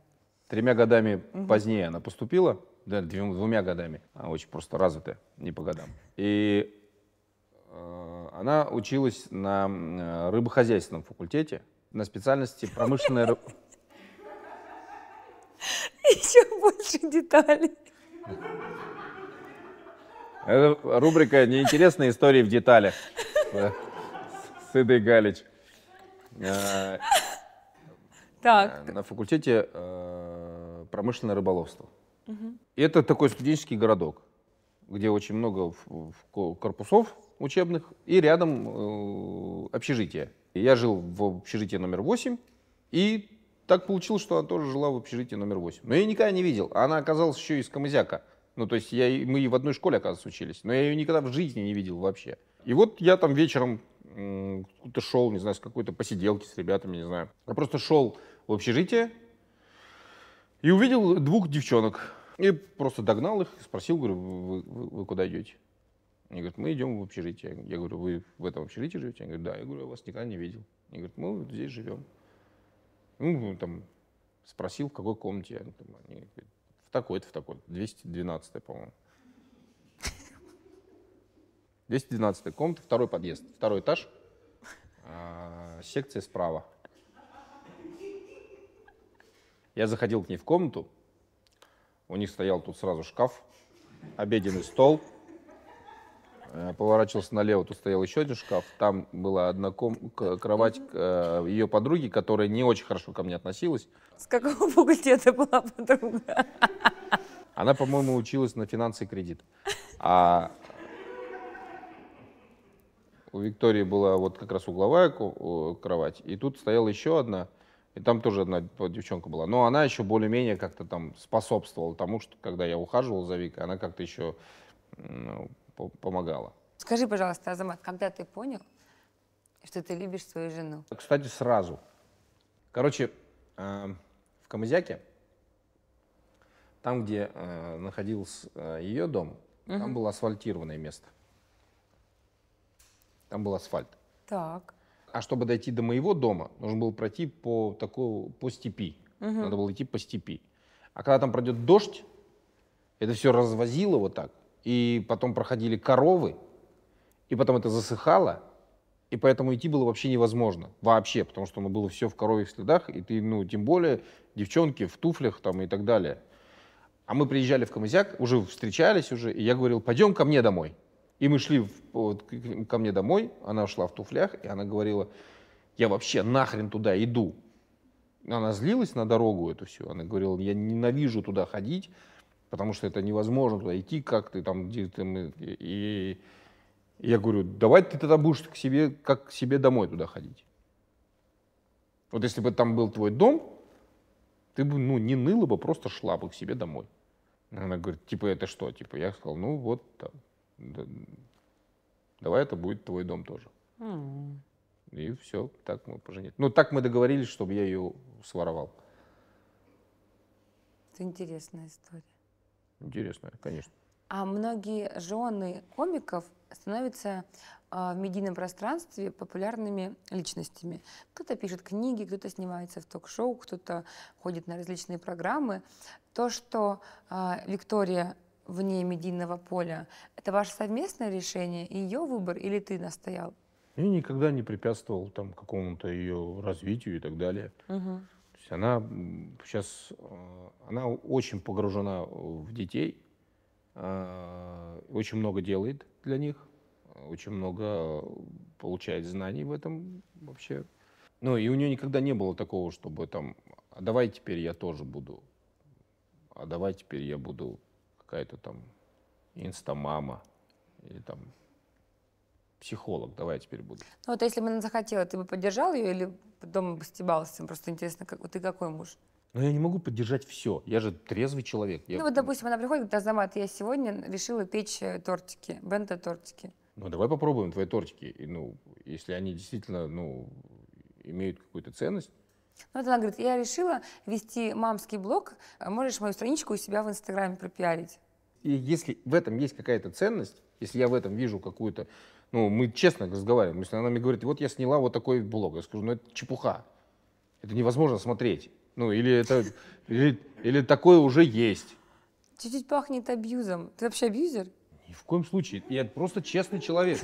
Тремя годами угу. позднее она поступила, да, двумя годами. Она очень просто развитая, не по годам. И э, она училась на э, рыбохозяйственном факультете на специальности промышленная рыб... Еще больше деталей. Это рубрика «Неинтересные истории в деталях». Сыдый Галич. Э, так. Э, на факультете э, промышленное рыболовство. И это такой студенческий городок, где очень много корпусов учебных и рядом общежитие. Я жил в общежитии номер 8, и так получилось, что она тоже жила в общежитии номер 8. Но я ее никогда не видел. Она оказалась еще из Камызяка. Ну, то есть я, мы в одной школе, оказывается, учились, но я ее никогда в жизни не видел вообще. И вот я там вечером куда-то шел, не знаю, с какой-то посиделки с ребятами, не знаю. Я просто шел в общежитие и увидел двух девчонок. И просто догнал их, спросил, говорю, вы, вы, вы куда идете? Они говорят, мы идем в общежитие. Я говорю, вы в этом общежитии живете? Они говорят, да. Я говорю, я вас никогда не видел. Они говорят, мы вот здесь живем. Ну, там, спросил, в какой комнате. они говорят, такой-то в такой, 212 по-моему. 212 комната, второй подъезд, второй этаж, э, секция справа. Я заходил к ней в комнату, у них стоял тут сразу шкаф, обеденный стол – Э, поворачивался налево, тут стоял еще один шкаф. Там была одна ком- кровать э, ее подруги, которая не очень хорошо ко мне относилась. С какого факультета была подруга? Она, по-моему, училась на финансы и кредит. А у Виктории была вот как раз угловая кровать, и тут стояла еще одна, и там тоже одна девчонка была. Но она еще более-менее как-то там способствовала тому, что когда я ухаживал за Викой, она как-то еще ну, помогало. Скажи, пожалуйста, Азамат, когда ты понял, что ты любишь свою жену? Кстати, сразу. Короче, эм, в Камызяке, там, где э, находился э, ее дом, угу. там было асфальтированное место. Там был асфальт. Так. А чтобы дойти до моего дома, нужно было пройти по такой по степи. Угу. Надо было идти по степи. А когда там пройдет дождь, это все развозило вот так и потом проходили коровы, и потом это засыхало, и поэтому идти было вообще невозможно. Вообще, потому что оно ну, было все в коровьих следах, и ты, ну, тем более, девчонки в туфлях там и так далее. А мы приезжали в Камызяк, уже встречались уже, и я говорил, пойдем ко мне домой. И мы шли в, вот, ко мне домой, она шла в туфлях, и она говорила, я вообще нахрен туда иду. Она злилась на дорогу эту всю, она говорила, я ненавижу туда ходить, потому что это невозможно туда идти, как ты там, где ты, мы, и, и я говорю, давай ты тогда будешь к себе, как к себе домой туда ходить. Вот если бы там был твой дом, ты бы, ну, не ныла бы, просто шла бы к себе домой. Она говорит, типа, это что? Типа, я сказал, ну, вот, там, да, давай это будет твой дом тоже. Mm. И все, так мы поженились. Ну, так мы договорились, чтобы я ее своровал. Это интересная история. Интересно, конечно. А многие жены комиков становятся а, в медийном пространстве популярными личностями. Кто-то пишет книги, кто-то снимается в ток-шоу, кто-то ходит на различные программы. То, что э, Виктория вне медийного поля, это ваше совместное решение, ее выбор или ты настоял? Я никогда не препятствовал там какому-то ее развитию и так далее. Угу есть она сейчас, э, она очень погружена в детей, а, очень много делает для них, э, очень много э, получает знаний в этом вообще. Ну и у нее никогда не было такого, чтобы там, а давай теперь я тоже буду, а давай теперь я буду какая-то там инстамама или там психолог, давай я теперь буду. Ну вот если бы она захотела, ты бы поддержал ее или дома бы стебался? Просто интересно, как, ты какой муж? Но ну, я не могу поддержать все. Я же трезвый человек. Ну, вот, допустим, она приходит, говорит, Азамат, я сегодня решила печь э, тортики, бенто-тортики. Ну, давай попробуем твои тортики. И, ну, если они действительно, ну, имеют какую-то ценность. Ну, вот она говорит, я решила вести мамский блог, можешь мою страничку у себя в Инстаграме пропиарить. И если в этом есть какая-то ценность, если я в этом вижу какую-то ну, мы честно разговариваем. Если она мне говорит, вот я сняла вот такой блог, я скажу, ну это чепуха. Это невозможно смотреть. Ну, или это, или, или такое уже есть. Чуть-чуть пахнет абьюзом. Ты вообще абьюзер? Ни в коем случае. Я просто честный человек.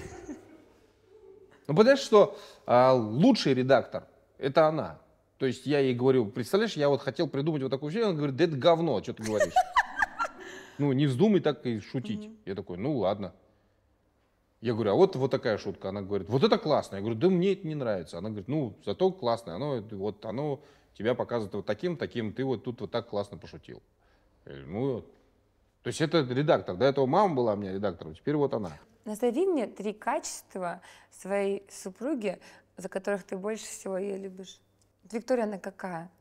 Ну, понимаешь, что а, лучший редактор — это она. То есть я ей говорю, представляешь, я вот хотел придумать вот такую вещь, она говорит, да это говно, что ты говоришь? Ну, не вздумай так и шутить. Я такой, ну ладно. Я говорю, а вот, вот такая шутка. Она говорит, вот это классно. Я говорю, да мне это не нравится. Она говорит, ну, зато классно. Оно, вот оно тебя показывает вот таким, таким. Ты вот тут вот так классно пошутил. говорю, ну, то есть это редактор. До этого мама была у меня редактором, теперь вот она. Назови мне три качества своей супруги, за которых ты больше всего ее любишь. Виктория, она какая?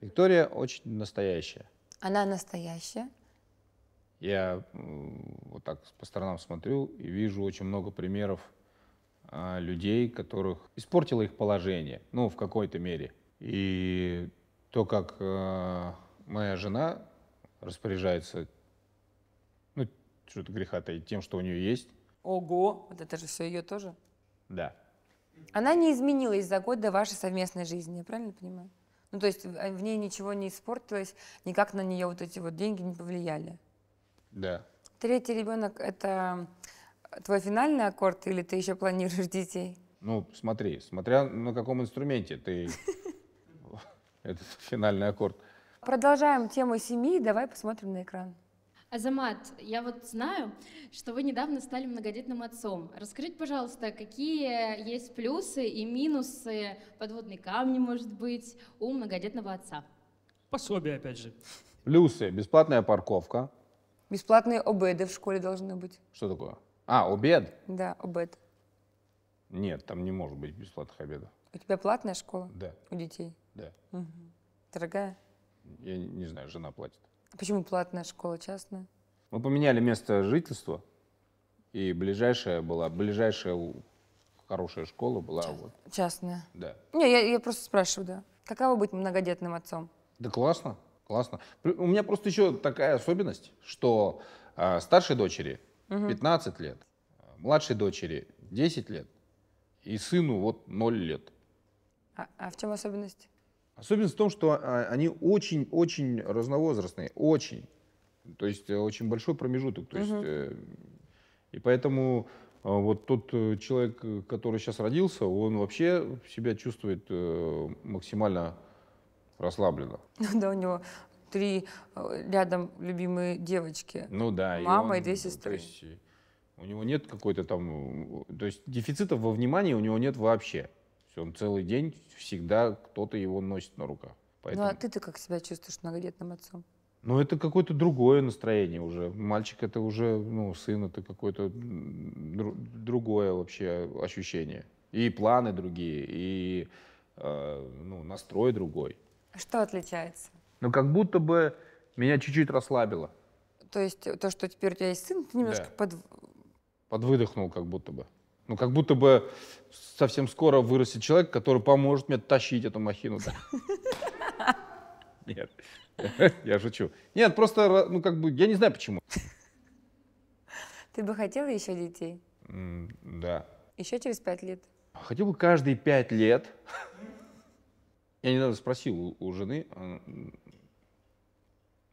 Виктория очень настоящая. Она настоящая? Я вот так по сторонам смотрю и вижу очень много примеров а, людей, которых испортило их положение, ну, в какой-то мере. И то, как э, моя жена распоряжается, ну, что-то греха таить, тем, что у нее есть. Ого, вот это же все ее тоже? Да. Она не изменилась за год до вашей совместной жизни, я правильно понимаю? Ну, то есть в ней ничего не испортилось, никак на нее вот эти вот деньги не повлияли. Да. Третий ребенок — это твой финальный аккорд или ты еще планируешь детей? Ну, смотри, смотря на каком инструменте ты... Этот финальный аккорд. Продолжаем тему семьи, давай посмотрим на экран. Азамат, я вот знаю, что вы недавно стали многодетным отцом. Расскажите, пожалуйста, какие есть плюсы и минусы, подводные камни, может быть, у многодетного отца? Пособие, опять же. Плюсы. Бесплатная парковка. Бесплатные обеды в школе должны быть. Что такое? А, обед? Да, обед. Нет, там не может быть бесплатных обедов. У тебя платная школа? Да. У детей? Да. Угу. Дорогая? Я не, знаю, жена платит. А почему платная школа, частная? Мы поменяли место жительства, и ближайшая была, ближайшая хорошая школа была Част, вот. Частная? Да. Не, я, я просто спрашиваю, да. Каково быть многодетным отцом? Да классно классно. У меня просто еще такая особенность, что э, старшей дочери 15 лет, младшей дочери 10 лет и сыну вот 0 лет. А, а в чем особенность? Особенность в том, что а, они очень-очень разновозрастные, очень. То есть э, очень большой промежуток. То есть, э, и поэтому э, вот тот э, человек, э, который сейчас родился, он вообще себя чувствует э, максимально расслабленно. Ну да, у него три э, рядом любимые девочки. Ну да. Мама и, он, и ну, две сестры. То есть э, у него нет какой-то там... Э, то есть дефицитов во внимании у него нет вообще. Он целый день всегда кто-то его носит на руках. Поэтому... Ну а ты-то как себя чувствуешь многодетным отцом? Ну, это какое-то другое настроение уже. Мальчик это уже, ну, сын это какое-то дру- другое вообще ощущение. И планы другие, и э, ну, настрой другой. А что отличается? Ну, как будто бы меня чуть-чуть расслабило. То есть то, что теперь у тебя есть сын, ты немножко да. под... Подвыдохнул как будто бы. Ну, как будто бы совсем скоро вырастет человек, который поможет мне тащить эту махину. Нет, я шучу. Нет, просто, ну, как бы, я не знаю почему. Ты бы хотел еще детей? Да. Еще через пять лет? Хотел бы каждые пять лет я недавно спросил у, у жены, она,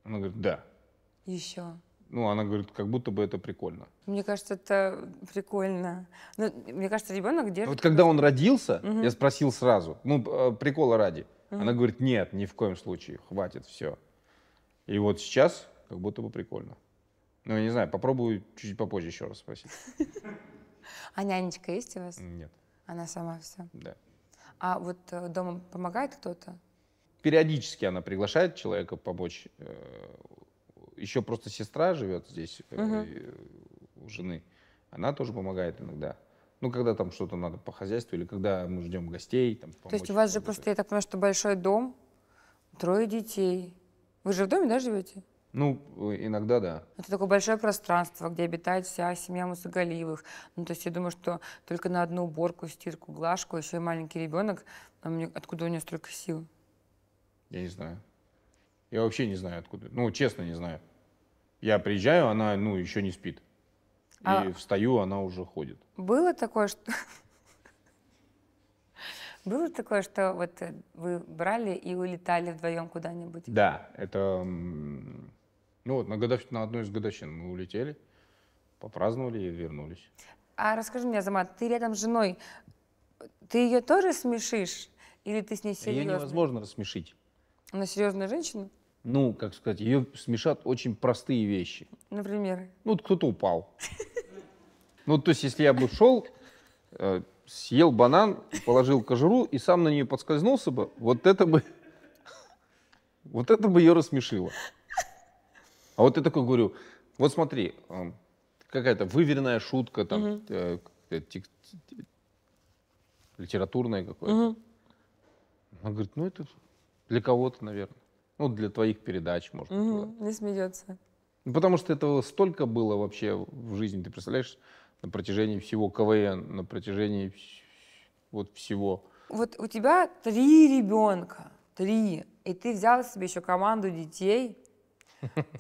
она говорит, да. Еще. Ну, она говорит, как будто бы это прикольно. Мне кажется, это прикольно. Ну, мне кажется, ребенок где? Вот когда он родился, угу. я спросил сразу, ну, э, прикола ради. Угу. Она говорит, нет, ни в коем случае, хватит, все. И вот сейчас как будто бы прикольно. Ну, я не знаю, попробую чуть попозже еще раз спросить. А нянечка есть у вас? Нет. Она сама все? Да. А вот э, дома помогает кто-то? Периодически она приглашает человека помочь. Э, Еще просто сестра живет здесь угу. у жены. Она тоже помогает иногда. Ну, когда там что-то надо по хозяйству или когда мы ждем гостей. Там, То есть у вас же просто, я так понимаю, что большой дом, трое детей. Вы же в доме, да, живете? Ну, э, иногда да. Это такое большое пространство, где обитает вся семья Мусагалиевых. Ну, то есть я думаю, что только на одну уборку, стирку, глажку, а еще и маленький ребенок, а откуда у нее столько сил? Я не знаю. Я вообще не знаю, откуда. Ну, честно, не знаю. Я приезжаю, она, ну, еще не спит. А. И встаю, она уже ходит. Было такое, что... Было такое, что вот э, вы брали и улетали вдвоем куда-нибудь? Да, это ну вот, на, годов... на одну из годовщин мы улетели, попраздновали и вернулись. А расскажи мне, Азамат, ты рядом с женой, ты ее тоже смешишь? Или ты с ней серьезно? Ее невозможно рассмешить. Она серьезная женщина? Ну, как сказать, ее смешат очень простые вещи. Например? Ну, вот кто-то упал. Ну, то есть, если я бы шел, э, съел банан, положил кожуру и сам на нее подскользнулся бы, вот это бы, вот это бы ее рассмешило. А вот я такой говорю, вот смотри, какая-то выверенная шутка, там, э, литературная какая то Угу. Она говорит, ну это для кого-то, наверное. Ну, для твоих передач, может быть. Не смеется. Ну, потому что этого столько было вообще в жизни, ты представляешь, на протяжении всего КВН, на протяжении вот всего. Вот у тебя три ребенка, три, и ты взял себе еще команду детей –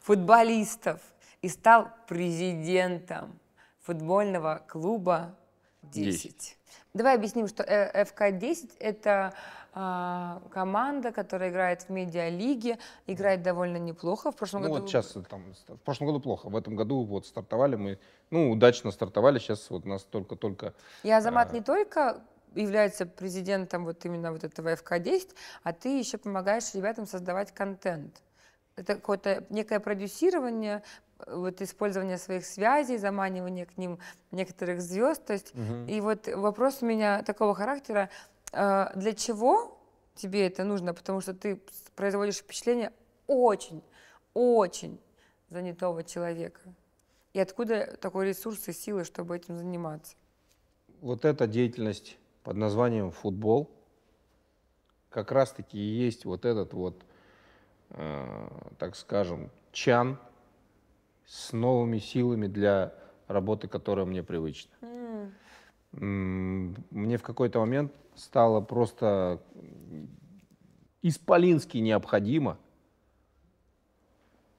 футболистов и стал президентом футбольного клуба 10. 10. Давай объясним, что э, ФК-10 – это э, команда, которая играет в медиалиге, играет довольно неплохо. В прошлом ну, году... вот сейчас, там, в прошлом году плохо, в этом году вот стартовали мы, ну, удачно стартовали, сейчас вот нас только-только… И Азамат э... не только является президентом вот именно вот этого ФК-10, а ты еще помогаешь ребятам создавать контент это какое-то некое продюсирование, э, вот использование своих связей, заманивание к ним некоторых звезд. То есть, угу. и вот вопрос у меня такого характера, э, для чего тебе это нужно? Потому что ты производишь впечатление очень, очень занятого человека. И откуда такой ресурс и силы, чтобы этим заниматься? Вот эта деятельность под названием футбол как раз-таки и есть вот этот вот Э, так скажем, чан с новыми силами для работы, которая мне привычна. Mm. Мне в какой-то момент стало просто исполински необходимо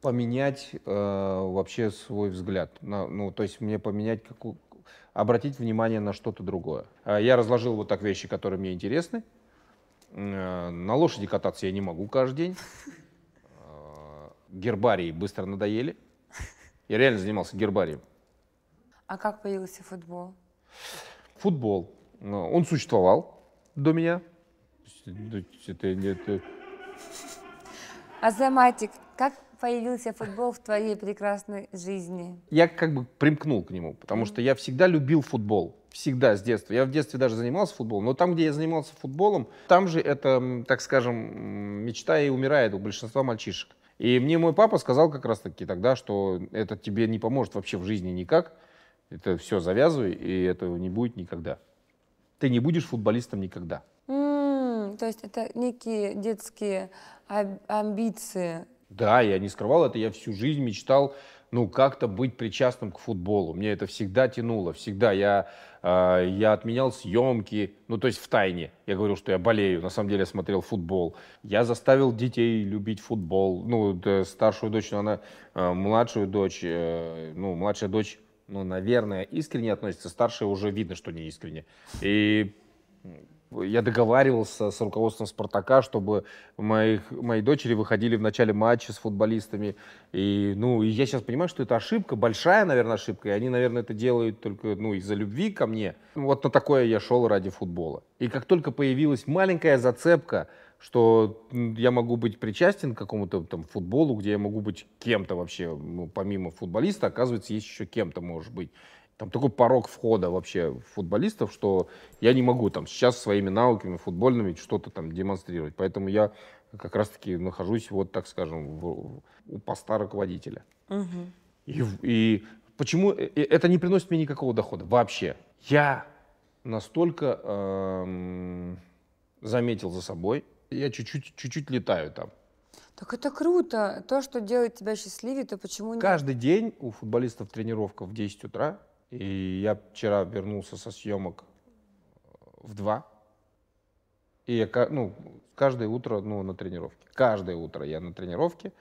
поменять э, вообще свой взгляд. На, ну, то есть мне поменять какую, обратить внимание на что-то другое. А я разложил вот так вещи, которые мне интересны. Э, на лошади кататься я не могу каждый день гербарии быстро надоели. Я реально занимался гербарием. А как появился футбол? Футбол. Ну, он существовал до меня. Это, это... Азаматик, как появился футбол в твоей прекрасной жизни? Я как бы примкнул к нему, потому что я всегда любил футбол. Всегда с детства. Я в детстве даже занимался футболом, но там, где я занимался футболом, там же это, так скажем, мечта и умирает у большинства мальчишек. И мне мой папа сказал как раз-таки тогда, что это тебе не поможет вообще в жизни никак. Это все завязывай, и этого не будет никогда. Ты не будешь футболистом никогда. Mm, то есть это некие детские амбиции. Да, я не скрывал это, я всю жизнь мечтал ну, как-то быть причастным к футболу. Мне это всегда тянуло, всегда. Я, э, я отменял съемки, ну, то есть в тайне. Я говорил, что я болею, на самом деле я смотрел футбол. Я заставил детей любить футбол. Ну, э, старшую дочь, ну, она, э, младшую дочь, э, ну, младшая дочь, ну, наверное, искренне относится, старшая уже видно, что не искренне. И я договаривался с руководством Спартака, чтобы моих, мои дочери выходили в начале матча с футболистами. И, ну, и я сейчас понимаю, что это ошибка, большая, наверное, ошибка. И они, наверное, это делают только ну, из-за любви ко мне. Вот на такое я шел ради футбола. И как только появилась маленькая зацепка, что я могу быть причастен к какому-то там футболу, где я могу быть кем-то вообще, ну, помимо футболиста, оказывается, есть еще кем-то, может быть. Там такой порог входа вообще футболистов, что я не могу там сейчас своими навыками футбольными что-то там демонстрировать. Поэтому я как раз-таки нахожусь, вот так скажем, в, у поста руководителя. Угу. И, и почему и э, э, это не приносит мне никакого дохода вообще? Я настолько эм, заметил за собой, я чуть-чуть, чуть-чуть летаю там. Так это круто. То, что делает тебя счастливее, то почему не... Каждый день у футболистов тренировка в 10 утра, и я вчера вернулся со съемок в два. И я, ну, каждое утро ну, на тренировке. Каждое утро я на тренировке.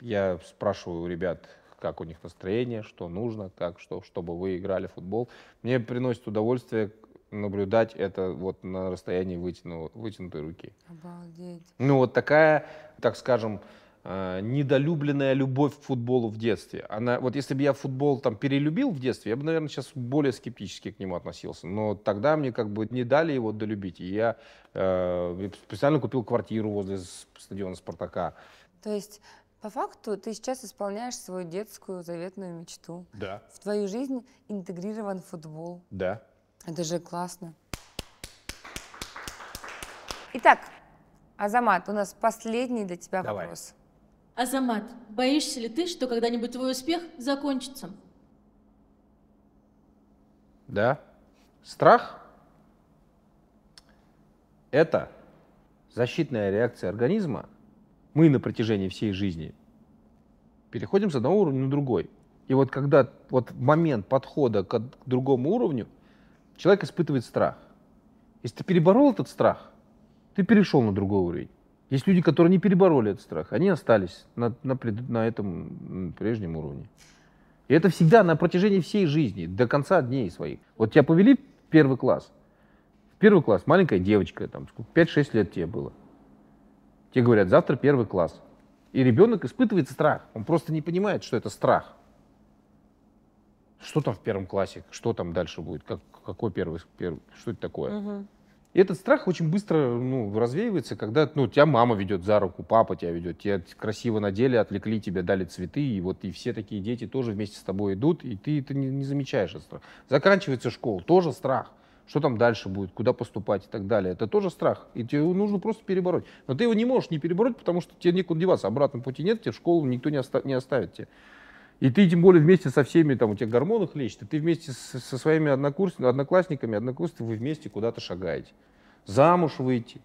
Я спрашиваю у ребят, как у них настроение, что нужно, как, что, чтобы вы играли в футбол. Мне приносит удовольствие наблюдать это вот на расстоянии вытяну, вытянутой руки. Обалдеть. Ну, вот такая, так скажем, а, недолюбленная любовь к футболу в детстве. Она, вот если бы я футбол там перелюбил в детстве, я бы, наверное, сейчас более скептически к нему относился. Но тогда мне как бы не дали его долюбить. И я э, специально купил квартиру возле стадиона «Спартака». То есть по факту ты сейчас исполняешь свою детскую заветную мечту. Да. В твою жизнь интегрирован футбол. Да. Это же классно. Итак, Азамат, у нас последний для тебя Давай. вопрос. Азамат, боишься ли ты, что когда-нибудь твой успех закончится? Да. Страх – это защитная реакция организма. Мы на протяжении всей жизни переходим с одного уровня на другой. И вот когда вот момент подхода к другому уровню человек испытывает страх. Если ты переборол этот страх, ты перешел на другой уровень. Есть люди, которые не перебороли этот страх. Они остались на, на, на этом прежнем уровне. И это всегда на протяжении всей жизни, до конца дней своих. Вот тебя повели в первый класс. В первый класс маленькая девочка, там 5-6 лет тебе было. Тебе говорят, завтра первый класс. И ребенок испытывает страх. Он просто не понимает, что это страх. Что там в первом классе? Что там дальше будет? Как, какой первый, первый? Что это такое? Угу. И этот страх очень быстро ну, развеивается, когда ну, тебя мама ведет за руку, папа тебя ведет, тебя красиво надели, отвлекли тебя, дали цветы, и вот и все такие дети тоже вместе с тобой идут, и ты это не, не замечаешь этот страх. Заканчивается школа, тоже страх. Что там дальше будет, куда поступать и так далее. Это тоже страх, и тебе нужно просто перебороть. Но ты его не можешь не перебороть, потому что тебе некуда деваться, обратного пути нет, тебе в школу никто не, оста- не оставит тебе. И ты тем более вместе со всеми, там у тебя гормоны хлещет, и ты вместе со, со своими однокурсниками, одноклассниками, однокурсниками, вы вместе куда-то шагаете. Замуж выйти,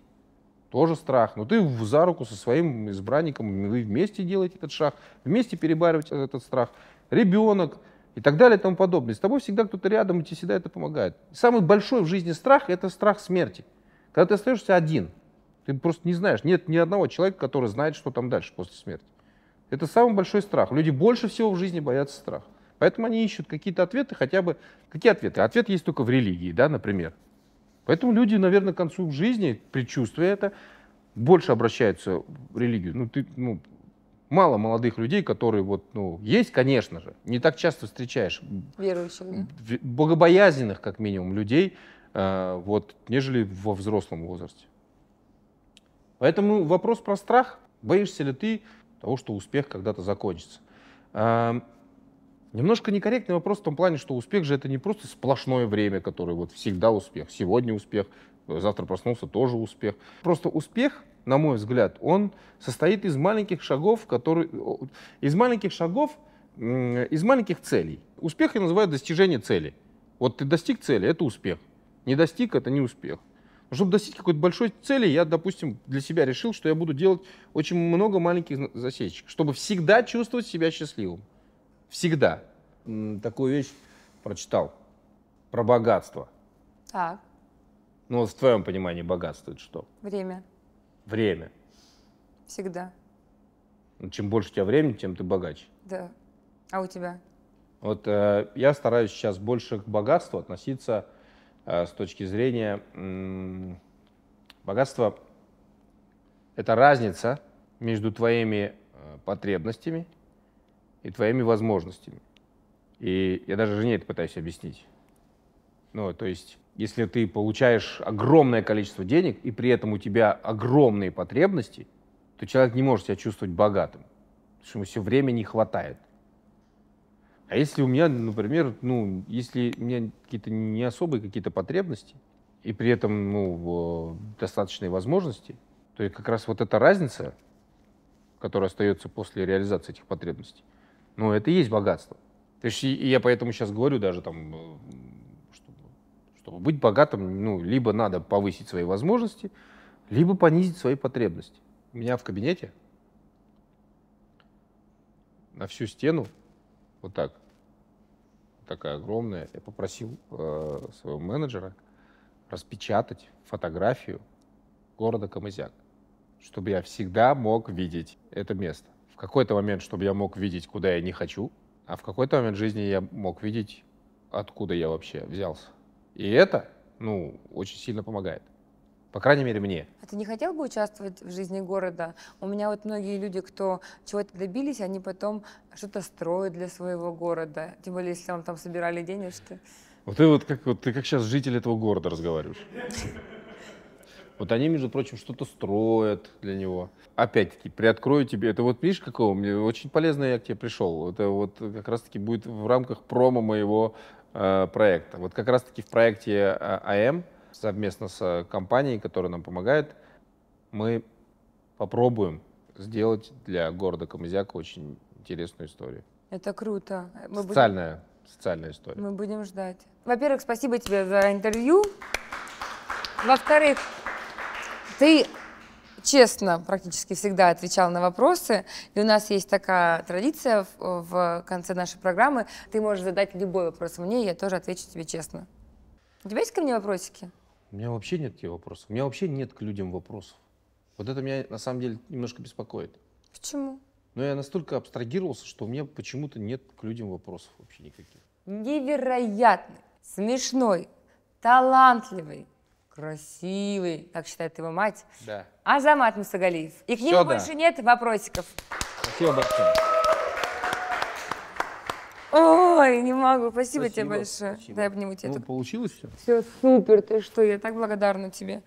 тоже страх. Но ты за руку со своим избранником, вы вместе делаете этот шаг, вместе перебариваете этот страх. Ребенок и так далее и тому подобное. С тобой всегда кто-то рядом, и тебе всегда это помогает. Самый большой в жизни страх – это страх смерти. Когда ты остаешься один, ты просто не знаешь, нет ни одного человека, который знает, что там дальше после смерти. Это самый большой страх. Люди больше всего в жизни боятся страха. Поэтому они ищут какие-то ответы, хотя бы... Какие ответы? Ответ есть только в религии, да, например. Поэтому люди, наверное, к концу жизни, предчувствуя это, больше обращаются в религию. Ну, ты, ну, мало молодых людей, которые вот, ну, есть, конечно же, не так часто встречаешь. Верующих, да? Богобоязненных, как минимум, людей, э, вот, нежели во взрослом возрасте. Поэтому вопрос про страх. Боишься ли ты того, что успех когда-то закончится. Эм, немножко некорректный вопрос в том плане, что успех же это не просто сплошное время, которое вот всегда успех. Сегодня успех, завтра проснулся тоже успех. Просто успех, на мой взгляд, он состоит из маленьких шагов, которые... Из маленьких шагов, из маленьких целей. Успех я называю достижение цели. Вот ты достиг цели, это успех. Не достиг, это не успех. Чтобы достичь какой-то большой цели, я, допустим, для себя решил, что я буду делать очень много маленьких засечек, чтобы всегда чувствовать себя счастливым. Всегда. Такую вещь прочитал про богатство. Так. Ну вот в твоем понимании богатство это что? Время. Время. Всегда. Ну, чем больше у тебя времени, тем ты богаче. Да. А у тебя? Вот э, я стараюсь сейчас больше к богатству относиться Э, с точки зрения богатства — это разница между твоими э, потребностями и твоими возможностями. И я даже жене это пытаюсь объяснить. Ну, то есть, если ты получаешь огромное количество денег, и при этом у тебя огромные потребности, то человек не может себя чувствовать богатым, потому что ему все время не хватает. А если у меня, например, ну, если у меня какие-то не особые какие-то потребности, и при этом, ну, э, достаточные возможности, то и как раз вот эта разница, которая остается после реализации этих потребностей, ну, это и есть богатство. То есть и я поэтому сейчас говорю даже там, э, чтобы, чтобы быть богатым, ну, либо надо повысить свои возможности, либо понизить свои потребности. У меня в кабинете на всю стену вот так, такая огромная, я попросил э, своего менеджера распечатать фотографию города Камызяк, чтобы я всегда мог видеть это место. В какой-то момент, чтобы я мог видеть, куда я не хочу, а в какой-то момент жизни я мог видеть, откуда я вообще взялся. И это, ну, очень сильно помогает. По крайней мере, мне. А ты не хотел бы участвовать в жизни города? У меня вот многие люди, кто чего-то добились, они потом что-то строят для своего города. Тем более, если вам там собирали денежки. Вот ты вот как, вот ты как сейчас житель этого города разговариваешь. Вот они, между прочим, что-то строят для него. Опять-таки, приоткрою тебе. Это вот, видишь, какого? Мне очень полезно я к тебе пришел. Это вот как раз-таки будет в рамках промо моего э, проекта. Вот как раз-таки в проекте э, АМ совместно с э, компанией, которая нам помогает, мы попробуем сделать для города Камызяка очень интересную историю. Это круто. Мы социальная, будем... социальная история. Мы будем ждать. Во-первых, спасибо тебе за интервью. Во-вторых, ты честно практически всегда отвечал на вопросы. И у нас есть такая традиция в, в конце нашей программы. Ты можешь задать любой вопрос мне, и я тоже отвечу тебе честно. У тебя есть ко мне вопросики? У меня вообще нет тебе вопросов. У меня вообще нет к людям вопросов. Вот это меня на самом деле немножко беспокоит. Почему? Но я настолько абстрагировался, что у меня почему-то нет к людям вопросов вообще никаких. Невероятный, смешной, талантливый, красивый, так считает его мать, да. Азамат Мусагалиев. И к Все нему да. больше нет вопросиков. Спасибо большое. Ой, не могу. Спасибо, Спасибо. тебе большое. Спасибо. Дай обниму тебя. Ну, тут. получилось все? Все супер, ты что, я так благодарна тебе.